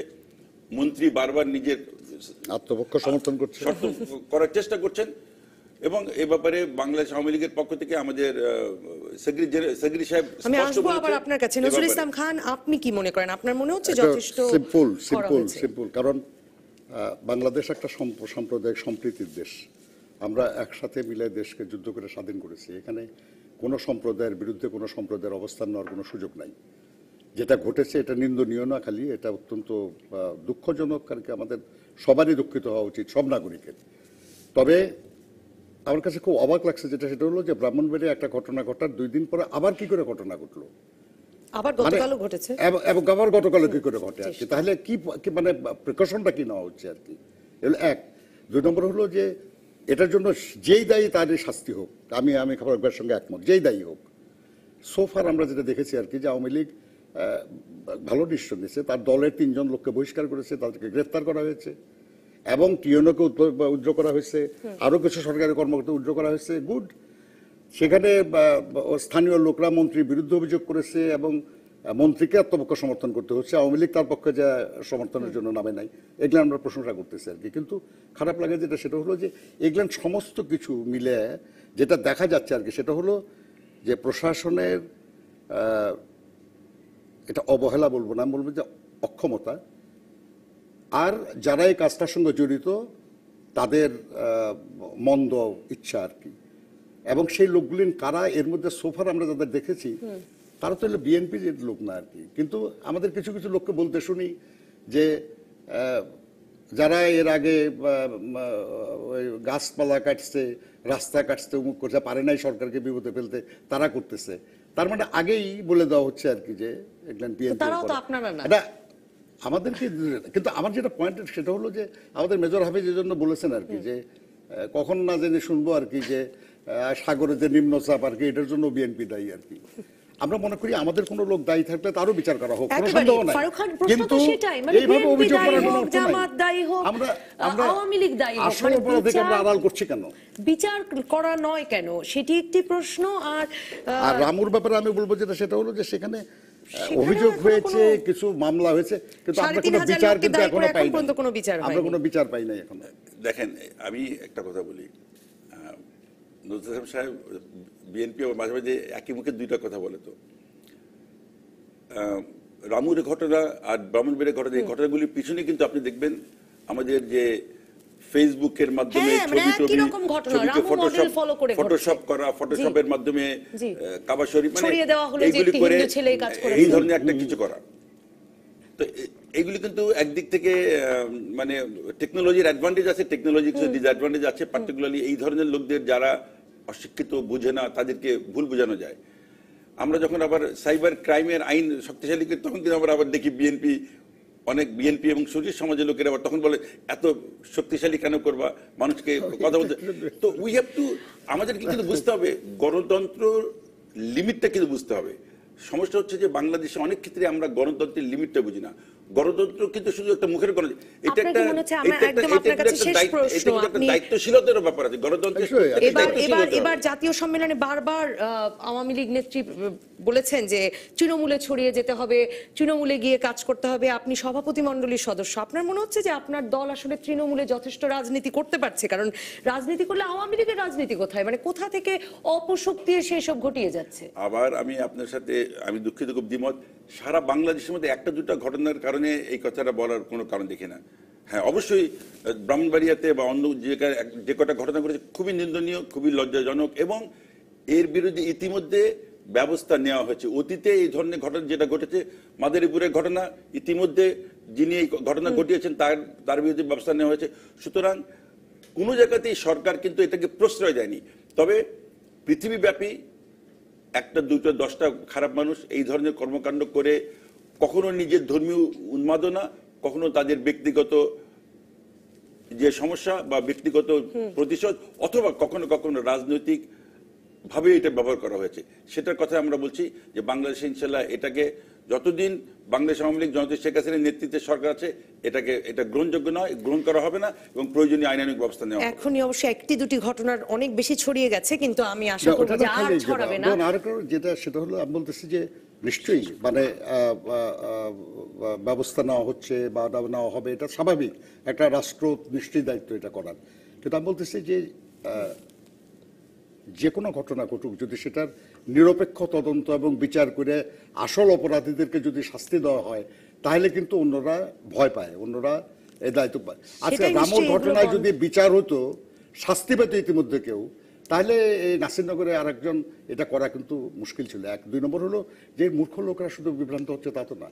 মন্ত্রী বারবার নিজের আত্মপক্ষ সমর্থন করছে করার চেষ্টা করছেন এবং এ ব্যাপারে বাংলাদেশ আওয়ামী লীগের পক্ষ থেকে আমাদের সেগ্রি সাহেব আমি আসবো আবার আপনার কাছে নজরুল ইসলাম খান আপনি কি মনে করেন আপনার মনে হচ্ছে যথেষ্ট সিম্পল সিম্পল সিম্পল কারণ বাংলাদেশ একটা সাম্প্রদায়িক সম্প্রীতির দেশ আমরা একসাথে মিলে দেশকে যুদ্ধ করে স্বাধীন করেছি এখানে কোনো সম্প্রদায়ের বিরুদ্ধে কোনো সম্প্রদায়ের অবস্থান নেওয়ার কোনো সুযোগ নাই যেটা ঘটেছে এটা নিন্দনীয় না খালি এটা অত্যন্ত দুঃখজনক কারণ আমাদের সবারই দুঃখিত হওয়া উচিত সব নাগরিকের তবে আমার কাছে খুব অবাক লাগছে যেটা সেটা হলো যে ব্রাহ্মণবাড়িয়া একটা ঘটনা ঘটার দুই দিন পরে আবার কি করে ঘটনা ঘটলো আবার মানে গতকালও ঘটেছে এবং আবার গতকালও কি করে ঘটে আসছে তাহলে কি মানে প্রিকশনটা কি নেওয়া হচ্ছে আর কি এক দুই নম্বর হলো যে এটার জন্য যেই দায়ী তাদের শাস্তি হোক আমি আমি একবার সঙ্গে একমত যেই দায়ী হোক সোফার আমরা যেটা দেখেছি আর কি যে আওয়ামী লীগ ভালো ডিসিশন নিয়েছে তার দলের তিনজন লোককে বহিষ্কার করেছে তাদেরকে গ্রেপ্তার করা হয়েছে এবং টিউনোকে উজ্জ্ব করা হয়েছে আরও কিছু সরকারি কর্মকর্তা উজ্জ্ব করা হয়েছে গুড সেখানে স্থানীয় লোকরা মন্ত্রীর বিরুদ্ধে অভিযোগ করেছে এবং মন্ত্রীকে আত্মপক্ষ সমর্থন করতে হচ্ছে আওয়ামী লীগ তার পক্ষে যা সমর্থনের জন্য নামে নাই এগুলো আমরা প্রশংসা করতেছি আর কি কিন্তু খারাপ লাগে যেটা সেটা হলো যে এগুলো সমস্ত কিছু মিলে যেটা দেখা যাচ্ছে আর কি সেটা হলো যে প্রশাসনের এটা অবহেলা বলবো না বলবো যে অক্ষমতা আর যারা এই কাজটার সঙ্গে জড়িত তাদের মন্দ ইচ্ছা আর কি এবং সেই লোকগুলি কারা এর মধ্যে সোফার আমরা যাদের দেখেছি তারা তো হলো বিএনপির লোক না আর কি কিন্তু আমাদের কিছু কিছু লোককে বলতে শুনি যে যারা এর আগে গাছপালা কাটছে রাস্তা কাটছে উমুক করছে পারে নাই সরকারকে বিপদে ফেলতে তারা করতেছে তার মানে আগেই বলে দেওয়া হচ্ছে আর কি যে এটা আমাদেরকে কিন্তু আমার যেটা পয়েন্ট সেটা হলো যে আমাদের মেজর হাফিজ এই জন্য বলেছেন আর কি যে কখন না জেনে শুনবো আর কি যে সাগরে যে নিম্নচাপ আর কি এটার জন্য বিএনপি দায়ী আর কি আমরা মনে করি আমাদের কোন লোক দায়ী থাকলে তারও বিচার করা হোক কিন্তু মানে মানে আড়াল করছি কেন বিচার করা নয় কেন সেটি একটি প্রশ্ন আর রামুর ব্যাপারে আমি বলবো যেটা সেটা হলো যে সেখানে অভিযোগ হয়েছে কিছু মামলা হয়েছে কিন্তু আমরা কোনো বিচার কিন্তু এখনো পাই কোনো বিচার আমরা কোনো বিচার পাই নাই এখনো দেখেন আমি একটা কথা বলি নজরুল সাহেব বিএনপি মাঝে মাঝে একই মুখে দুইটা কথা বলে তো রামুর ঘটনা আর ব্রাহ্মণবীরের ঘটনা এই ঘটনাগুলির পিছনে কিন্তু আপনি দেখবেন আমাদের যে ফেসবুকের মাধ্যমে হ্যাঁ, ছবি মানে ছবি ছবিকে ফটোশপ ফটোশপ করা ফটোশপের মাধ্যমে কাবা শরীফ মানে এইগুলি করে এই ধরনের একটা কিছু করা তো এগুলি কিন্তু একদিক থেকে মানে টেকনোলজির অ্যাডভান্টেজ আছে টেকনোলজির কিছু ডিসঅ্যাডভান্টেজ আছে পার্টিকুলারলি এই ধরনের লোকদের যারা অশিক্ষিত বুঝে না তাদেরকে ভুল বোঝানো যায় আমরা যখন আবার সাইবার ক্রাইমের আইন শক্তিশালী করি তখন কিন্তু আমরা আবার দেখি বিএনপি অনেক বিএনপি এবং সুশীল সমাজের লোকেরা আবার তখন বলে এত শক্তিশালী কেন করবা মানুষকে কথা বলতে তো উই হ্যাভ টু আমাদের কিন্তু বুঝতে হবে গণতন্ত্র লিমিটটা কিন্তু বুঝতে হবে সমস্যা হচ্ছে যে বাংলাদেশে অনেক ক্ষেত্রে আমরা গণতন্ত্রের লিমিটটা বুঝি না গণতন্ত্র কিন্তু শুধু একটা মুখের গণ এটা একটা দায়িত্বশীলতার ব্যাপার আছে গণতন্ত্র এবার এবার জাতীয় সম্মেলনে বারবার আওয়ামী লীগ নেত্রী বলেছেন যে তৃণমূলে ছড়িয়ে যেতে হবে তৃণমূলে গিয়ে কাজ করতে হবে আপনি সভাপতি মণ্ডলীর সদস্য আপনার মনে হচ্ছে যে আপনার দল আসলে তৃণমূলে যথেষ্ট রাজনীতি করতে পারছে কারণ রাজনীতি করলে আওয়ামী লীগের রাজনীতি কোথায় মানে কোথা থেকে অপশক্তি সেই সব ঘটিয়ে যাচ্ছে আবার আমি আপনার সাথে আমি দুঃখিত খুব দ্বিমত সারা বাংলাদেশের মধ্যে একটা দুটো ঘটনার কারণে এই কথাটা বলার কোনো কারণ দেখি না হ্যাঁ অবশ্যই ব্রাহ্মণবাড়িয়াতে বা অন্য যে যে কটা ঘটনা ঘটেছে খুবই নিন্দনীয় খুবই লজ্জাজনক এবং এর বিরুদ্ধে ইতিমধ্যে ব্যবস্থা নেওয়া হয়েছে অতীতে এই ধরনের ঘটনা যেটা ঘটেছে মাদারীপুরের ঘটনা ইতিমধ্যে যিনি এই ঘটনা ঘটিয়েছেন তার তার বিরুদ্ধে ব্যবস্থা নেওয়া হয়েছে সুতরাং কোনো জায়গাতেই সরকার কিন্তু এটাকে প্রশ্রয় দেয়নি তবে পৃথিবীব্যাপী একটা দুটো দশটা খারাপ মানুষ এই ধরনের কর্মকাণ্ড করে কখনো নিজের ধর্মীয় উন্মাদনা কখনো তাদের ব্যক্তিগত যে সমস্যা বা ব্যক্তিগত প্রতিশোধ অথবা কখনো কখনো রাজনৈতিক ভাবে এটা ব্যবহার করা হয়েছে সেটার কথা আমরা বলছি যে বাংলাদেশ ইনশাল্লাহ এটাকে যতদিন বাংলাদেশ আওয়ামী লীগ জনতা শেখ হাসিনার নেতৃত্বে সরকার আছে এটাকে এটা গ্রহণযোগ্য নয় গ্রহণ করা হবে না এবং প্রয়োজনীয় আইনানিক ব্যবস্থা নেওয়া এখনই অবশ্য একটি দুটি ঘটনার অনেক বেশি ছড়িয়ে গেছে কিন্তু আমি আশা করব যে আর ছড়াবে না আর যেটা সেটা হলো আমি বলতেছি যে নিশ্চয়ই মানে ব্যবস্থা নেওয়া হচ্ছে বা নেওয়া হবে এটা স্বাভাবিক একটা রাষ্ট্র নিশ্চয়ই দায়িত্ব এটা করার কিন্তু আমি বলতেছি যে যে কোনো ঘটনা ঘটুক যদি সেটার নিরপেক্ষ তদন্ত এবং বিচার করে আসল অপরাধীদেরকে যদি শাস্তি দেওয়া হয় তাহলে কিন্তু অন্যরা ভয় পায় অন্যরা এ দায়িত্ব পায় আজকে রামন ঘটনায় যদি বিচার হতো শাস্তি পেত ইতিমধ্যে কেউ তাহলে এই নাসিরনগরে আরেকজন এটা করা কিন্তু মুশকিল ছিল এক দুই নম্বর হলো যে মূর্খ লোকরা শুধু বিভ্রান্ত হচ্ছে তা তো না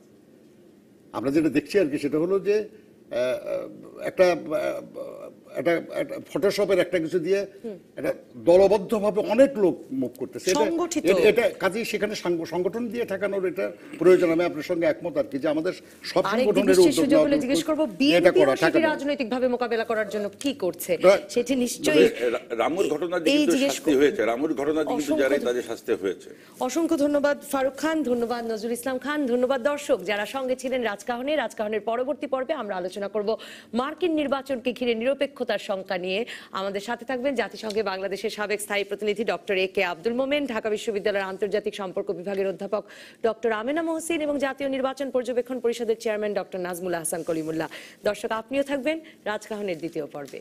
আমরা যেটা দেখছি আর কি সেটা হলো যে একটা ফটোশপের একটা কিছু দিয়ে এটা দলবদ্ধভাবে অনেক লোক মুখ করতেছে এটা কাজেই সেখানে সংগঠন দিয়ে ঠেকানোর এটা প্রয়োজন আমি আপনার সঙ্গে একমত আর কি যে আমাদের সব সংগঠনের মোকাবেলা করার জন্য কি করছে সেটি নিশ্চয়ই রামুর ঘটনা শাস্তি হয়েছে রামুর ঘটনা কিন্তু যারাই তাদের শাস্তি হয়েছে অসংখ্য ধন্যবাদ ফারুক খান ধন্যবাদ নজরুল ইসলাম খান ধন্যবাদ দর্শক যারা সঙ্গে ছিলেন রাজকাহনে রাজকাহনের পরবর্তী পর্বে আমরা আলোচনা করব মার্কিন নির্বাচনকে ঘিরে নিরপেক্ষ নিরপেক্ষতার সংখ্যা নিয়ে আমাদের সাথে থাকবেন জাতিসংঘে বাংলাদেশের সাবেক স্থায়ী প্রতিনিধি doctor A K Abdul Momen Dhaka বিশ্ববিদ্যালয়ের আন্তর্জাতিক সম্পর্ক বিভাগের অধ্যাপক ডক্টর আমেনা মহসিন এবং জাতীয় নির্বাচন পর্যবেক্ষণ পরিষদের চেয়ারম্যান ডক্টর নাজমুল হাসান কলিমুল্লাহ দর্শক আপনিও থাকবেন রাজকাহনের দ্বিতীয় পর্বে